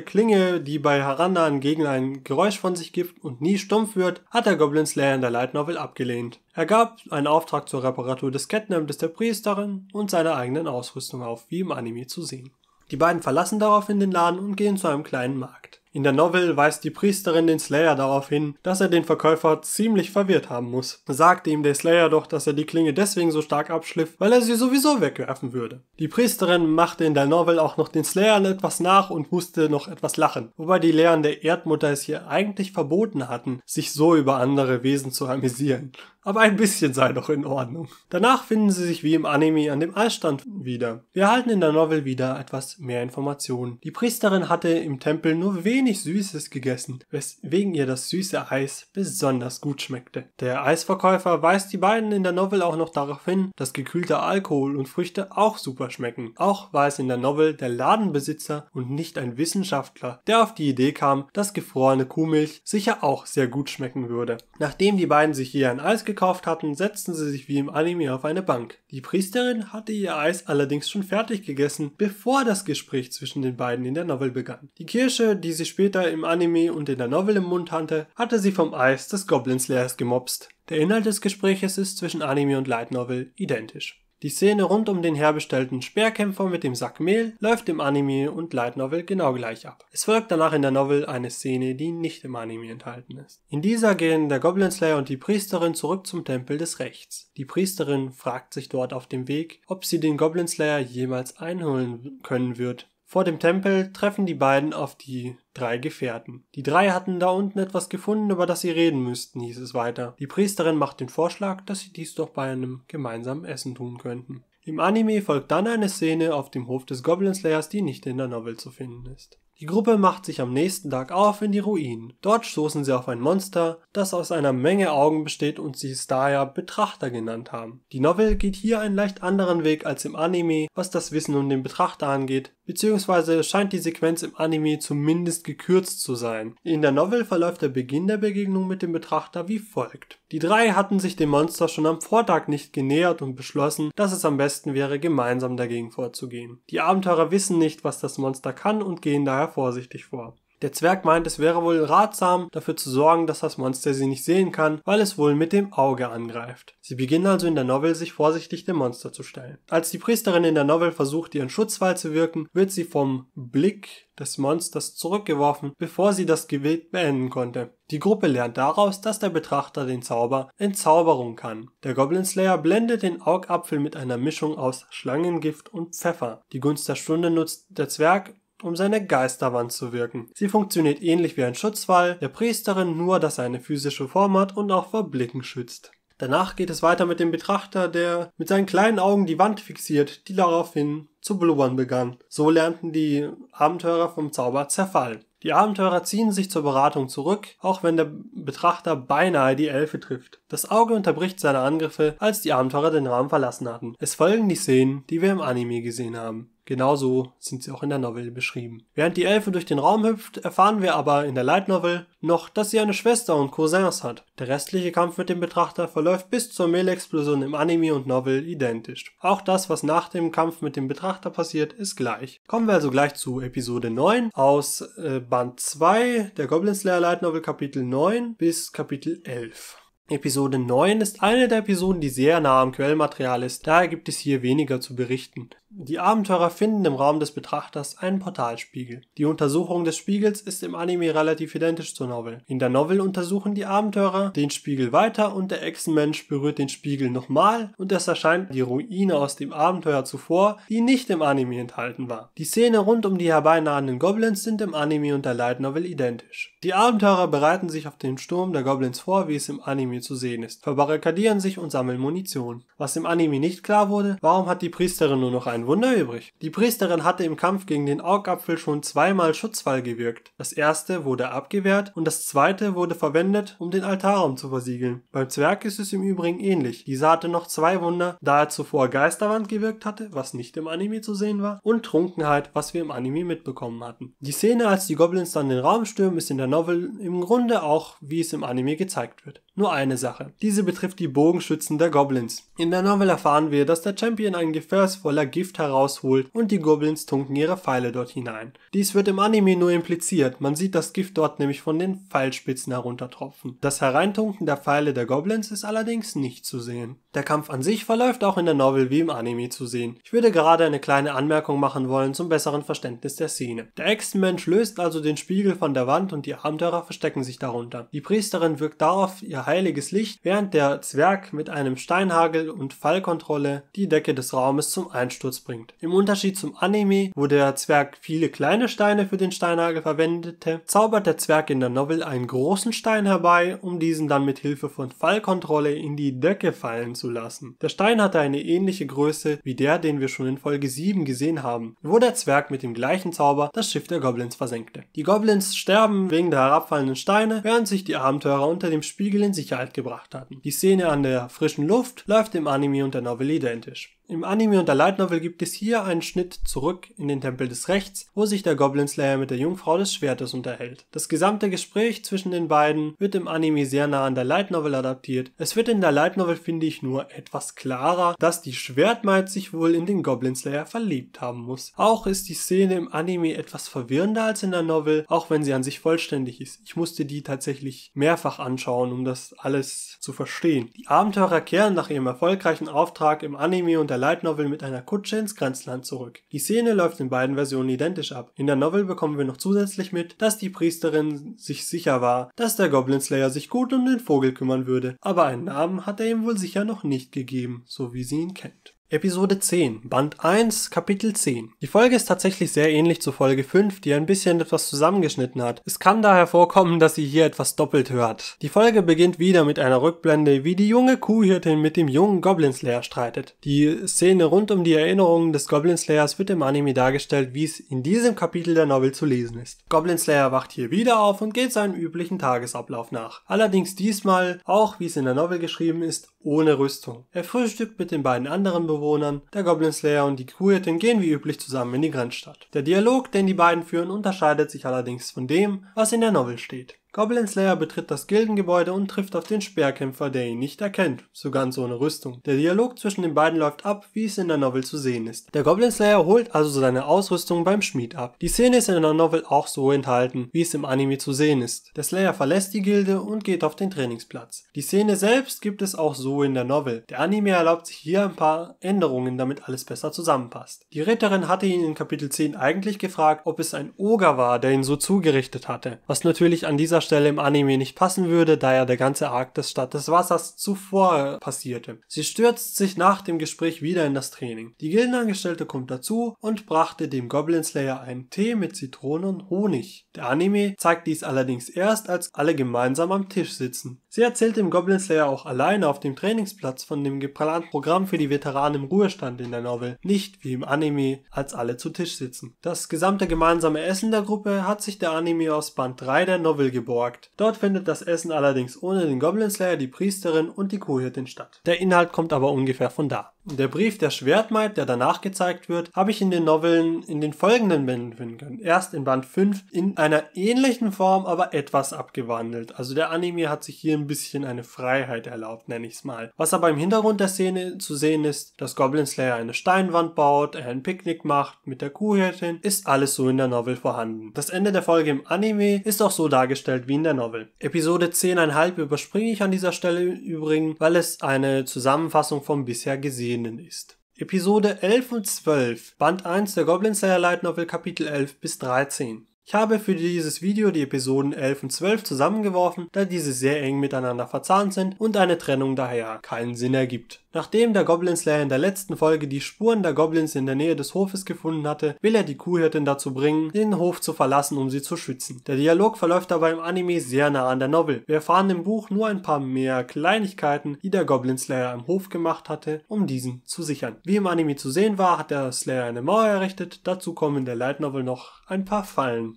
Klinge, die bei Harandan gegen ein Geräusch von sich gibt und nie stumpf wird, hat der Goblin Slayer in der Light Novel abgelehnt. Er gab einen Auftrag zur Reparatur des Kettenhemdes der Priesterin und seiner eigenen Ausrüstung auf wie im Anime zu sehen. Die beiden verlassen daraufhin den Laden und gehen zu einem kleinen Markt. In der Novel weist die Priesterin den Slayer darauf hin, dass er den Verkäufer ziemlich verwirrt haben muss, Sagt ihm der Slayer doch, dass er die Klinge deswegen so stark abschliff, weil er sie sowieso wegwerfen würde. Die Priesterin machte in der Novel auch noch den Slayern etwas nach und musste noch etwas lachen, wobei die Lehren der Erdmutter es hier eigentlich verboten hatten, sich so über andere Wesen zu amüsieren aber ein bisschen sei doch in Ordnung. Danach finden sie sich wie im Anime an dem Eisstand wieder. Wir erhalten in der Novel wieder etwas mehr Informationen. Die Priesterin hatte im Tempel nur wenig wenig Süßes gegessen, weswegen ihr das süße Eis besonders gut schmeckte. Der Eisverkäufer weist die beiden in der Novel auch noch darauf hin, dass gekühlter Alkohol und Früchte auch super schmecken. Auch war es in der Novel der Ladenbesitzer und nicht ein Wissenschaftler, der auf die Idee kam, dass gefrorene Kuhmilch sicher auch sehr gut schmecken würde. Nachdem die beiden sich je ein Eis gekauft hatten, setzten sie sich wie im Anime auf eine Bank. Die Priesterin hatte ihr Eis allerdings schon fertig gegessen, bevor das Gespräch zwischen den beiden in der Novel begann. Die Kirsche, die sie später im Anime und in der Novel im Mund hatte, hatte sie vom Eis des Goblin Slayers gemobst. Der Inhalt des Gespräches ist zwischen Anime und Light Novel identisch. Die Szene rund um den herbestellten Speerkämpfer mit dem Sack Mehl läuft im Anime und Light Novel genau gleich ab. Es folgt danach in der Novel eine Szene, die nicht im Anime enthalten ist. In dieser gehen der Goblin Slayer und die Priesterin zurück zum Tempel des Rechts. Die Priesterin fragt sich dort auf dem Weg, ob sie den Goblin Slayer jemals einholen können wird, vor dem Tempel treffen die beiden auf die drei Gefährten. Die drei hatten da unten etwas gefunden, über das sie reden müssten, hieß es weiter. Die Priesterin macht den Vorschlag, dass sie dies doch bei einem gemeinsamen Essen tun könnten. Im Anime folgt dann eine Szene auf dem Hof des Goblin Slayers, die nicht in der Novel zu finden ist. Die Gruppe macht sich am nächsten Tag auf in die Ruinen. Dort stoßen sie auf ein Monster, das aus einer Menge Augen besteht und sie es daher Betrachter genannt haben. Die Novel geht hier einen leicht anderen Weg als im Anime, was das Wissen um den Betrachter angeht, beziehungsweise scheint die Sequenz im Anime zumindest gekürzt zu sein. In der Novel verläuft der Beginn der Begegnung mit dem Betrachter wie folgt. Die drei hatten sich dem Monster schon am Vortag nicht genähert und beschlossen, dass es am besten wäre, gemeinsam dagegen vorzugehen. Die Abenteurer wissen nicht, was das Monster kann und gehen daher vorsichtig vor. Der Zwerg meint, es wäre wohl ratsam, dafür zu sorgen, dass das Monster sie nicht sehen kann, weil es wohl mit dem Auge angreift. Sie beginnen also in der Novel, sich vorsichtig dem Monster zu stellen. Als die Priesterin in der Novel versucht, ihren Schutzwall zu wirken, wird sie vom Blick des Monsters zurückgeworfen, bevor sie das Gebet beenden konnte. Die Gruppe lernt daraus, dass der Betrachter den Zauber Entzauberung kann. Der Goblin Slayer blendet den Augapfel mit einer Mischung aus Schlangengift und Pfeffer. Die Gunst der Stunde nutzt der Zwerg, um seine Geisterwand zu wirken. Sie funktioniert ähnlich wie ein Schutzwall der Priesterin, nur dass er eine physische Form hat und auch vor Blicken schützt. Danach geht es weiter mit dem Betrachter, der mit seinen kleinen Augen die Wand fixiert, die daraufhin zu blubbern begann. So lernten die Abenteurer vom Zauber Zerfall. Die Abenteurer ziehen sich zur Beratung zurück, auch wenn der Betrachter beinahe die Elfe trifft. Das Auge unterbricht seine Angriffe, als die Abenteurer den Rahmen verlassen hatten. Es folgen die Szenen, die wir im Anime gesehen haben. Genauso sind sie auch in der Novel beschrieben. Während die Elfe durch den Raum hüpft, erfahren wir aber in der Light Novel noch, dass sie eine Schwester und Cousins hat. Der restliche Kampf mit dem Betrachter verläuft bis zur Mehlexplosion im Anime und Novel identisch. Auch das, was nach dem Kampf mit dem Betrachter passiert, ist gleich. Kommen wir also gleich zu Episode 9 aus äh, Band 2 der Goblin Slayer Light Novel Kapitel 9 bis Kapitel 11. Episode 9 ist eine der Episoden, die sehr nah am Quellmaterial ist, daher gibt es hier weniger zu berichten. Die Abenteurer finden im Raum des Betrachters einen Portalspiegel. Die Untersuchung des Spiegels ist im Anime relativ identisch zur Novel. In der Novel untersuchen die Abenteurer den Spiegel weiter und der Echsenmensch berührt den Spiegel nochmal und es erscheint die Ruine aus dem Abenteuer zuvor, die nicht im Anime enthalten war. Die Szene rund um die herbeinahenden Goblins sind im Anime und der Light Novel identisch. Die Abenteurer bereiten sich auf den Sturm der Goblins vor, wie es im Anime zu sehen ist, verbarrikadieren sich und sammeln Munition. Was im Anime nicht klar wurde, warum hat die Priesterin nur noch einen kein Wunder übrig. Die Priesterin hatte im Kampf gegen den Augapfel schon zweimal Schutzfall gewirkt. Das erste wurde abgewehrt und das zweite wurde verwendet, um den Altarraum zu versiegeln. Beim Zwerg ist es im Übrigen ähnlich. Dieser hatte noch zwei Wunder, da er zuvor Geisterwand gewirkt hatte, was nicht im Anime zu sehen war, und Trunkenheit, was wir im Anime mitbekommen hatten. Die Szene, als die Goblins dann den Raum stürmen, ist in der Novel im Grunde auch, wie es im Anime gezeigt wird. Nur eine Sache. Diese betrifft die Bogenschützen der Goblins. In der Novel erfahren wir, dass der Champion ein Gefäß voller Gift Rift herausholt und die Goblins tunken ihre Pfeile dort hinein. Dies wird im Anime nur impliziert, man sieht das Gift dort nämlich von den Pfeilspitzen heruntertropfen. Das Hereintunken der Pfeile der Goblins ist allerdings nicht zu sehen. Der Kampf an sich verläuft auch in der Novel wie im Anime zu sehen. Ich würde gerade eine kleine Anmerkung machen wollen zum besseren Verständnis der Szene. Der Echsenmensch löst also den Spiegel von der Wand und die Abenteurer verstecken sich darunter. Die Priesterin wirkt darauf ihr heiliges Licht, während der Zwerg mit einem Steinhagel und Fallkontrolle die Decke des Raumes zum Einsturz bringt. Im Unterschied zum Anime, wo der Zwerg viele kleine Steine für den Steinhagel verwendete, zaubert der Zwerg in der Novel einen großen Stein herbei, um diesen dann mit Hilfe von Fallkontrolle in die Decke fallen zu lassen. Der Stein hatte eine ähnliche Größe wie der, den wir schon in Folge 7 gesehen haben, wo der Zwerg mit dem gleichen Zauber das Schiff der Goblins versenkte. Die Goblins sterben wegen der herabfallenden Steine, während sich die Abenteurer unter dem Spiegel in Sicherheit gebracht hatten. Die Szene an der frischen Luft läuft im Anime und der Novel identisch. Im Anime und der Light Novel gibt es hier einen Schnitt zurück in den Tempel des Rechts, wo sich der Goblin Slayer mit der Jungfrau des Schwertes unterhält. Das gesamte Gespräch zwischen den beiden wird im Anime sehr nah an der Light Novel adaptiert. Es wird in der Light Novel, finde ich, nur etwas klarer, dass die Schwertmaid sich wohl in den Goblin Slayer verliebt haben muss. Auch ist die Szene im Anime etwas verwirrender als in der Novel, auch wenn sie an sich vollständig ist. Ich musste die tatsächlich mehrfach anschauen, um das alles zu verstehen. Die Abenteurer kehren nach ihrem erfolgreichen Auftrag im Anime und der Light Novel mit einer Kutsche ins Grenzland zurück. Die Szene läuft in beiden Versionen identisch ab. In der Novel bekommen wir noch zusätzlich mit, dass die Priesterin sich sicher war, dass der Goblin Slayer sich gut um den Vogel kümmern würde, aber einen Namen hat er ihm wohl sicher noch nicht gegeben, so wie sie ihn kennt. Episode 10, Band 1, Kapitel 10. Die Folge ist tatsächlich sehr ähnlich zu Folge 5, die ein bisschen etwas zusammengeschnitten hat. Es kann daher vorkommen, dass sie hier etwas doppelt hört. Die Folge beginnt wieder mit einer Rückblende, wie die junge Kuhhirtin mit dem jungen Goblin Slayer streitet. Die Szene rund um die Erinnerungen des Goblin Slayers wird im Anime dargestellt, wie es in diesem Kapitel der Novel zu lesen ist. Goblin Slayer wacht hier wieder auf und geht seinen üblichen Tagesablauf nach. Allerdings diesmal, auch wie es in der Novel geschrieben ist, ohne Rüstung. Er frühstückt mit den beiden anderen Bewohnern Dorfbewohnern, der Goblin Slayer und die Crewhirtin gehen wie üblich zusammen in die Grenzstadt. Der Dialog, den die beiden führen, unterscheidet sich allerdings von dem, was in der Novel steht. Goblin Slayer betritt das Gildengebäude und trifft auf den Speerkämpfer, der ihn nicht erkennt, so ganz ohne Rüstung. Der Dialog zwischen den beiden läuft ab, wie es in der Novel zu sehen ist. Der Goblin Slayer holt also seine Ausrüstung beim Schmied ab. Die Szene ist in der Novel auch so enthalten, wie es im Anime zu sehen ist. Der Slayer verlässt die Gilde und geht auf den Trainingsplatz. Die Szene selbst gibt es auch so in der Novel. Der Anime erlaubt sich hier ein paar Änderungen, damit alles besser zusammenpasst. Die Ritterin hatte ihn in Kapitel 10 eigentlich gefragt, ob es ein Oger war, der ihn so zugerichtet hatte, was natürlich an dieser anderer Stelle im Anime nicht passen würde, da ja der ganze Arc des Stadt des Wassers zuvor passierte. Sie stürzt sich nach dem Gespräch wieder in das Training. Die Gildenangestellte kommt dazu und brachte dem Goblin Slayer einen Tee mit Zitronen und Honig. Der Anime zeigt dies allerdings erst, als alle gemeinsam am Tisch sitzen. Sie erzählt dem Goblin Slayer auch alleine auf dem Trainingsplatz von dem geplanten Programm für die Veteranen im Ruhestand in der Novel, nicht wie im Anime, als alle zu Tisch sitzen. Das gesamte gemeinsame Essen der Gruppe hat sich der Anime aus Band 3 der Novel geboten geborgt. Dort findet das Essen allerdings ohne den Goblin Slayer, die Priesterin und die Kuhhirtin statt. Der Inhalt kommt aber ungefähr von da. Der Brief der Schwertmaid, der danach gezeigt wird, habe ich in den Novellen in den folgenden Bänden finden können. Erst in Band 5 in einer ähnlichen Form, aber etwas abgewandelt. Also der Anime hat sich hier ein bisschen eine Freiheit erlaubt, nenne ich es mal. Was aber im Hintergrund der Szene zu sehen ist, dass Goblin Slayer eine Steinwand baut, er ein Picknick macht mit der Kuhhirtin, ist alles so in der Novel vorhanden. Das Ende der Folge im Anime ist auch so dargestellt wie in der Novel. Episode 10,5 überspringe ich an dieser Stelle übrigens, weil es eine Zusammenfassung vom bisher gesehen Gesehenen ist. Episode 11 und 12, Band 1 der Goblin Slayer Light Novel Kapitel 11 bis 13. Ich habe für dieses Video die Episoden 11 und 12 zusammengeworfen, da diese sehr eng miteinander verzahnt sind und eine Trennung daher keinen Sinn ergibt. Nachdem der Goblin Slayer in der letzten Folge die Spuren der Goblins in der Nähe des Hofes gefunden hatte, will er die Kuhhirtin dazu bringen, den Hof zu verlassen, um sie zu schützen. Der Dialog verläuft aber im Anime sehr nah an der Novel. Wir erfahren im Buch nur ein paar mehr Kleinigkeiten, die der Goblin Slayer im Hof gemacht hatte, um diesen zu sichern. Wie im Anime zu sehen war, hat der Slayer eine Mauer errichtet, dazu kommen in der Light Novel noch ein paar Fallen.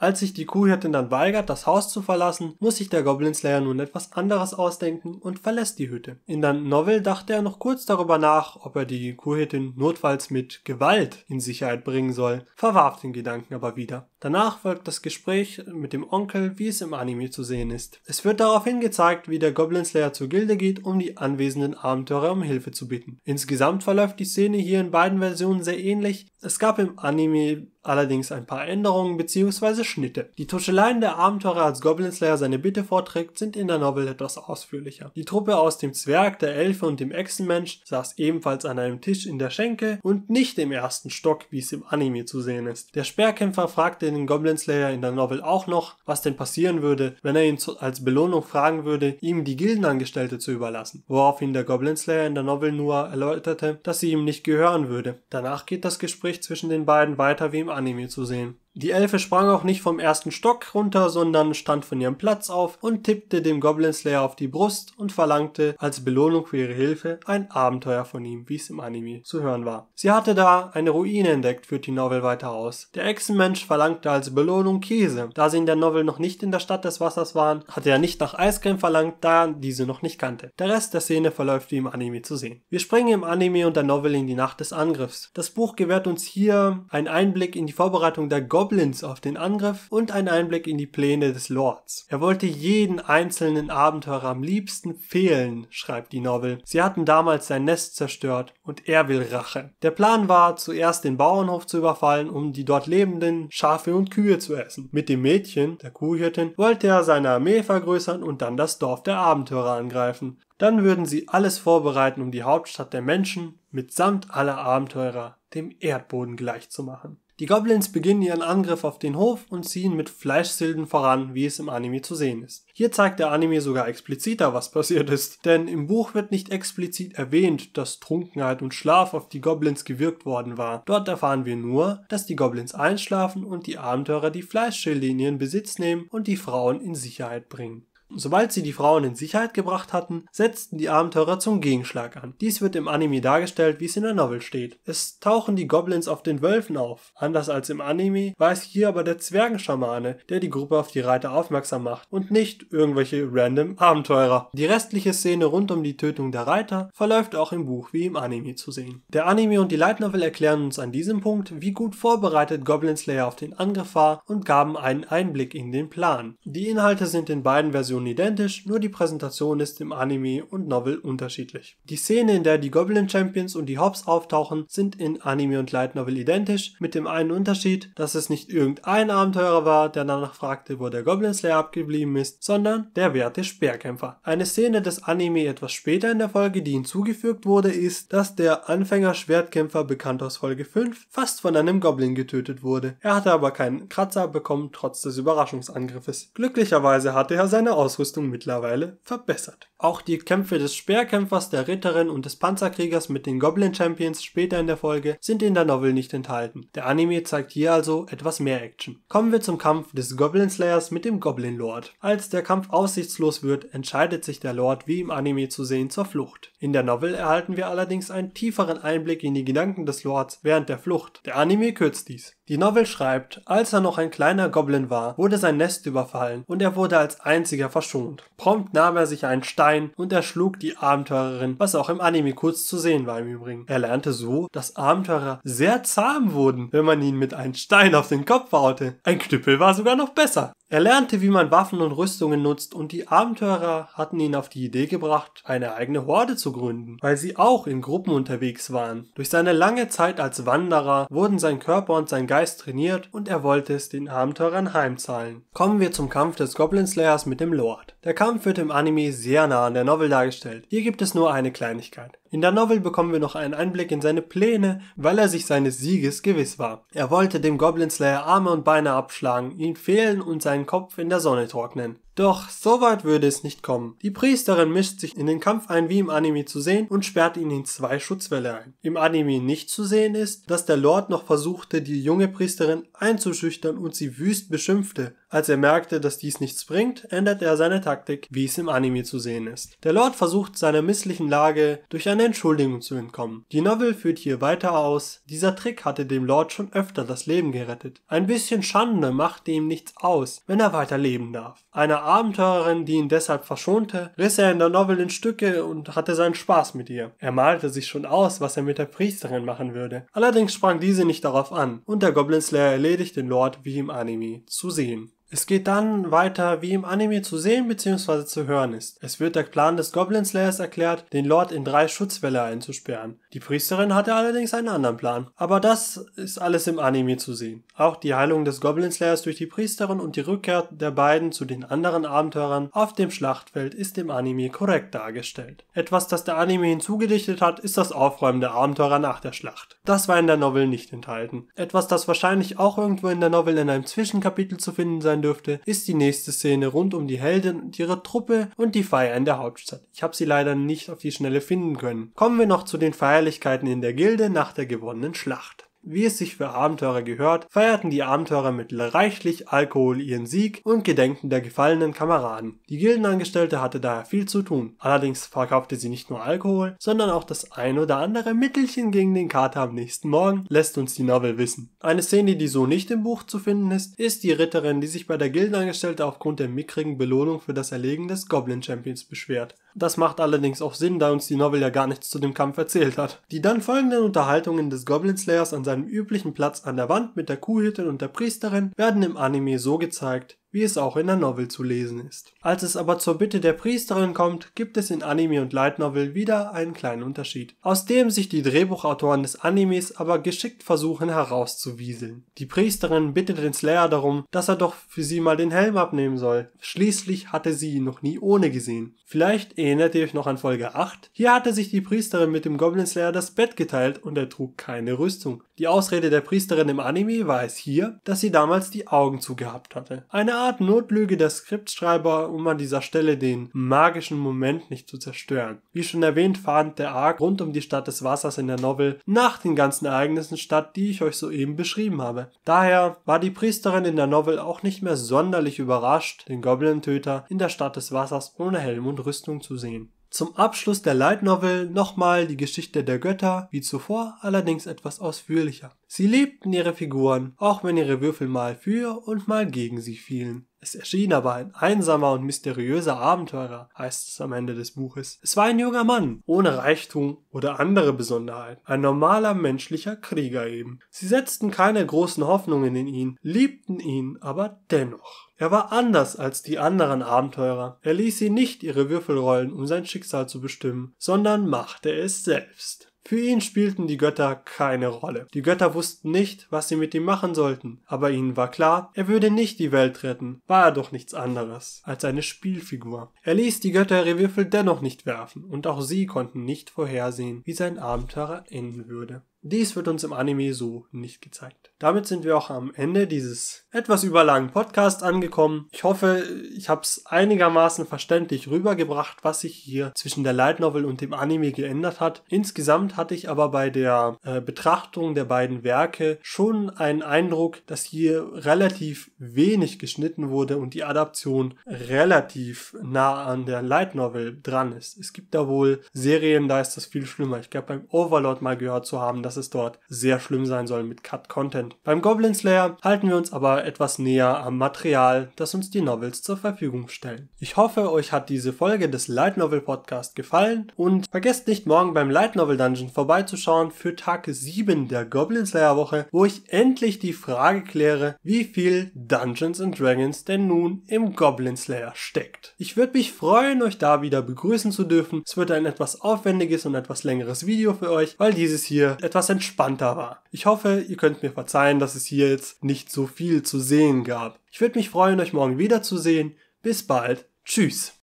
Als sich die Kuhhirtin dann weigert, das Haus zu verlassen, muss sich der Goblin Slayer nun etwas anderes ausdenken und verlässt die Hütte. In der Novel dachte er noch kurz darüber nach, ob er die Kuhhirtin notfalls mit Gewalt in Sicherheit bringen soll, verwarf den Gedanken aber wieder. Danach folgt das Gespräch mit dem Onkel, wie es im Anime zu sehen ist. Es wird daraufhin gezeigt, wie der Goblin Slayer zur Gilde geht, um die anwesenden Abenteurer um Hilfe zu bitten. Insgesamt verläuft die Szene hier in beiden Versionen sehr ähnlich. Es gab im Anime allerdings ein paar Änderungen bzw. Verschnitte. Die Tuscheleien der Abenteurer als Goblin Slayer seine Bitte vorträgt, sind in der Novel etwas ausführlicher. Die Truppe aus dem Zwerg, der Elfe und dem Echsenmensch saß ebenfalls an einem Tisch in der Schenke und nicht im ersten Stock, wie es im Anime zu sehen ist. Der Speerkämpfer fragte den Goblin Slayer in der Novel auch noch, was denn passieren würde, wenn er ihn als Belohnung fragen würde, ihm die Gildenangestellte zu überlassen, woraufhin der Goblin Slayer in der Novel nur erläuterte, dass sie ihm nicht gehören würde. Danach geht das Gespräch zwischen den beiden weiter wie im Anime zu sehen. Die Elfe sprang auch nicht vom ersten Stock runter, sondern stand von ihrem Platz auf und tippte dem Goblin Slayer auf die Brust und verlangte als Belohnung für ihre Hilfe ein Abenteuer von ihm, wie es im Anime zu hören war. Sie hatte da eine Ruine entdeckt, führt die Novel weiter aus. Der Echsenmensch verlangte als Belohnung Käse. Da sie in der Novel noch nicht in der Stadt des Wassers waren, hatte er nicht nach Eiscreme verlangt, da er diese noch nicht kannte. Der Rest der Szene verläuft wie im Anime zu sehen. Wir springen im Anime und der Novel in die Nacht des Angriffs. Das Buch gewährt uns hier einen Einblick in die Vorbereitung der Goblin Goblins auf den Angriff und ein Einblick in die Pläne des Lords. Er wollte jeden einzelnen Abenteurer am liebsten fehlen, schreibt die Novel. Sie hatten damals sein Nest zerstört und er will Rache. Der Plan war, zuerst den Bauernhof zu überfallen, um die dort lebenden Schafe und Kühe zu essen. Mit dem Mädchen, der Kuhhirtin, wollte er seine Armee vergrößern und dann das Dorf der Abenteurer angreifen. Dann würden sie alles vorbereiten, um die Hauptstadt der Menschen mitsamt aller Abenteurer dem Erdboden gleichzumachen. Die Goblins beginnen ihren Angriff auf den Hof und ziehen mit Fleischsilden voran, wie es im Anime zu sehen ist. Hier zeigt der Anime sogar expliziter, was passiert ist, denn im Buch wird nicht explizit erwähnt, dass Trunkenheit und Schlaf auf die Goblins gewirkt worden war. Dort erfahren wir nur, dass die Goblins einschlafen und die Abenteurer die Fleischschilde in ihren Besitz nehmen und die Frauen in Sicherheit bringen. Sobald sie die Frauen in Sicherheit gebracht hatten, setzten die Abenteurer zum Gegenschlag an. Dies wird im Anime dargestellt, wie es in der Novel steht. Es tauchen die Goblins auf den Wölfen auf. Anders als im Anime war es hier aber der Zwergenschamane, der die Gruppe auf die Reiter aufmerksam macht und nicht irgendwelche random Abenteurer. Die restliche Szene rund um die Tötung der Reiter verläuft auch im Buch wie im Anime zu sehen. Der Anime und die Light Novel erklären uns an diesem Punkt, wie gut vorbereitet Goblin Slayer auf den Angriff war und gaben einen Einblick in den Plan. Die Inhalte sind in beiden Versionen Animation identisch, nur die Präsentation ist im Anime und Novel unterschiedlich. Die Szene, in der die Goblin Champions und die Hobbs auftauchen, sind in Anime und Light Novel identisch, mit dem einen Unterschied, dass es nicht irgendein Abenteurer war, der danach fragte, wo der Goblin Slayer abgeblieben ist, sondern der werte Speerkämpfer. Eine Szene des Anime etwas später in der Folge, die hinzugefügt wurde, ist, dass der Anfänger Schwertkämpfer bekannt aus Folge 5 fast von einem Goblin getötet wurde. Er hatte aber keinen Kratzer bekommen trotz des Überraschungsangriffes. Glücklicherweise hatte er seine Aus Schwertausrüstung mittlerweile verbessert. Auch die Kämpfe des Speerkämpfers, der Ritterin und des Panzerkriegers mit den Goblin Champions später in der Folge sind in der Novel nicht enthalten. Der Anime zeigt hier also etwas mehr Action. Kommen wir zum Kampf des Goblin Slayers mit dem Goblin Lord. Als der Kampf aussichtslos wird, entscheidet sich der Lord, wie im Anime zu sehen, zur Flucht. In der Novel erhalten wir allerdings einen tieferen Einblick in die Gedanken des Lords während der Flucht. Der Anime kürzt dies. Die Novel schreibt, als er noch ein kleiner Goblin war, wurde sein Nest überfallen und er wurde als einziger verschont. Prompt nahm er sich einen Stein und erschlug die Abenteurerin, was auch im Anime kurz zu sehen war im Übrigen. Er lernte so, dass Abenteurer sehr zahm wurden, wenn man ihnen mit einem Stein auf den Kopf baute. Ein Knüppel war sogar noch besser. Er lernte, wie man Waffen und Rüstungen nutzt und die Abenteurer hatten ihn auf die Idee gebracht, eine eigene Horde zu gründen, weil sie auch in Gruppen unterwegs waren. Durch seine lange Zeit als Wanderer wurden sein Körper und sein Geist trainiert und er wollte es den Abenteurern heimzahlen. Kommen wir zum Kampf des Goblin Slayers mit dem Lord. Der Kampf wird im Anime sehr nah an der Novel dargestellt. Hier gibt es nur eine Kleinigkeit. In der Novel bekommen wir noch einen Einblick in seine Pläne, weil er sich seines Sieges gewiss war. Er wollte dem Goblin Slayer Arme und Beine abschlagen, ihn fehlen und seinen Kopf in der Sonne trocknen. Doch so weit würde es nicht kommen. Die Priesterin mischt sich in den Kampf ein, wie im Anime zu sehen, und sperrt ihn in zwei Schutzwälle ein. Im Anime nicht zu sehen ist, dass der Lord noch versuchte, die junge Priesterin einzuschüchtern und sie wüst beschimpfte. Als er merkte, dass dies nichts bringt, ändert er seine Taktik, wie es im Anime zu sehen ist. Der Lord versucht seiner misslichen Lage durch eine Entschuldigung zu entkommen. Die Novel führt hier weiter aus, dieser Trick hatte dem Lord schon öfter das Leben gerettet. Ein bisschen Schande machte ihm nichts aus, wenn er weiter leben darf. Eine Abenteurerin, die ihn deshalb verschonte, riss er in der Novel in Stücke und hatte seinen Spaß mit ihr. Er malte sich schon aus, was er mit der Priesterin machen würde. Allerdings sprang diese nicht darauf an und der Goblin Slayer erledigt den Lord wie im Anime zu sehen. Es geht dann weiter, wie im Anime zu sehen bzw. zu hören ist. Es wird der Plan des Goblin Slayers erklärt, den Lord in drei Schutzwälle einzusperren. Die Priesterin hatte allerdings einen anderen Plan, aber das ist alles im Anime zu sehen. Auch die Heilung des Goblin Slayers durch die Priesterin und die Rückkehr der beiden zu den anderen Abenteurern auf dem Schlachtfeld ist im Anime korrekt dargestellt. Etwas, das der Anime hinzugedichtet hat, ist das Aufräumen der Abenteurer nach der Schlacht. Das war in der Novel nicht enthalten. Etwas, das wahrscheinlich auch irgendwo in der Novel in einem Zwischenkapitel zu finden sein sein dürfte, ist die nächste Szene rund um die Heldin und ihre Truppe und die Feier in der Hauptstadt. Ich habe sie leider nicht auf die Schnelle finden können. Kommen wir noch zu den Feierlichkeiten in der Gilde nach der gewonnenen Schlacht. Wie es sich für Abenteurer gehört, feierten die Abenteurer mit reichlich Alkohol ihren Sieg und gedenkten der gefallenen Kameraden. Die Gildenangestellte hatte daher viel zu tun. Allerdings verkaufte sie nicht nur Alkohol, sondern auch das ein oder andere Mittelchen gegen den Kater am nächsten Morgen, lässt uns die Novel wissen. Eine Szene, die so nicht im Buch zu finden ist, ist die Ritterin, die sich bei der Gildenangestellte aufgrund der mickrigen Belohnung für das Erlegen des Goblin Champions beschwert. Das macht allerdings auch Sinn, da uns die Novel ja gar nichts zu dem Kampf erzählt hat. Die dann folgenden Unterhaltungen des Goblin Slayers an seinem üblichen Platz an der Wand mit der Kuhhütte und der Priesterin werden im Anime so gezeigt wie es auch in der Novel zu lesen ist. Als es aber zur Bitte der Priesterin kommt, gibt es in Anime und Light Novel wieder einen kleinen Unterschied, aus dem sich die Drehbuchautoren des Animes aber geschickt versuchen herauszuwieseln. Die Priesterin bittet den Slayer darum, dass er doch für sie mal den Helm abnehmen soll. Schließlich hatte sie ihn noch nie ohne gesehen. Vielleicht erinnert ihr euch noch an Folge 8? Hier hatte sich die Priesterin mit dem Goblin Slayer das Bett geteilt und er trug keine Rüstung. Die Ausrede der Priesterin im Anime war es hier, dass sie damals die Augen zugehabt hatte. Eine Art Notlüge der Skriptschreiber, um an dieser Stelle den magischen Moment nicht zu zerstören. Wie schon erwähnt, fand der Arc rund um die Stadt des Wassers in der Novel nach den ganzen Ereignissen statt, die ich euch soeben beschrieben habe. Daher war die Priesterin in der Novel auch nicht mehr sonderlich überrascht, den Goblin-Töter in der Stadt des Wassers ohne Helm und Rüstung zu sehen. Zum Abschluss der Light Novel nochmal die Geschichte der Götter, wie zuvor, allerdings etwas ausführlicher. Sie liebten ihre Figuren, auch wenn ihre Würfel mal für und mal gegen sie fielen. Es erschien aber ein einsamer und mysteriöser Abenteurer, heißt es am Ende des Buches. Es war ein junger Mann, ohne Reichtum oder andere Besonderheiten, ein normaler menschlicher Krieger eben. Sie setzten keine großen Hoffnungen in ihn, liebten ihn aber dennoch. Er war anders als die anderen Abenteurer. Er ließ sie nicht ihre Würfel rollen, um sein Schicksal zu bestimmen, sondern machte es selbst. Für ihn spielten die Götter keine Rolle. Die Götter wussten nicht, was sie mit ihm machen sollten, aber ihnen war klar, er würde nicht die Welt retten, war er doch nichts anderes als eine Spielfigur. Er ließ die Götter ihre Würfel dennoch nicht werfen, und auch sie konnten nicht vorhersehen, wie sein Abenteuer enden würde. Dies wird uns im Anime so nicht gezeigt. Damit sind wir auch am Ende dieses etwas überlangen Podcasts angekommen. Ich hoffe, ich habe es einigermaßen verständlich rübergebracht, was sich hier zwischen der Light Novel und dem Anime geändert hat. Insgesamt hatte ich aber bei der äh, Betrachtung der beiden Werke schon einen Eindruck, dass hier relativ wenig geschnitten wurde und die Adaption relativ nah an der Light Novel dran ist. Es gibt da wohl Serien, da ist das viel schlimmer. Ich glaube, beim Overlord mal gehört zu haben, dass es dort sehr schlimm sein soll mit Cut-Content. Beim Goblin Slayer halten wir uns aber etwas näher am Material, das uns die Novels zur Verfügung stellen. Ich hoffe, euch hat diese Folge des Light Novel Podcast gefallen und vergesst nicht morgen beim Light Novel Dungeon vorbeizuschauen für Tag 7 der Goblin Slayer Woche, wo ich endlich die Frage kläre, wie viel Dungeons and Dragons denn nun im Goblin Slayer steckt. Ich würde mich freuen, euch da wieder begrüßen zu dürfen. Es wird ein etwas aufwendiges und etwas längeres Video für euch, weil dieses hier etwas etwas entspannter war. Ich hoffe, ihr könnt mir verzeihen, dass es hier jetzt nicht so viel zu sehen gab. Ich würde mich freuen, euch morgen wiederzusehen. Bis bald. Tschüss.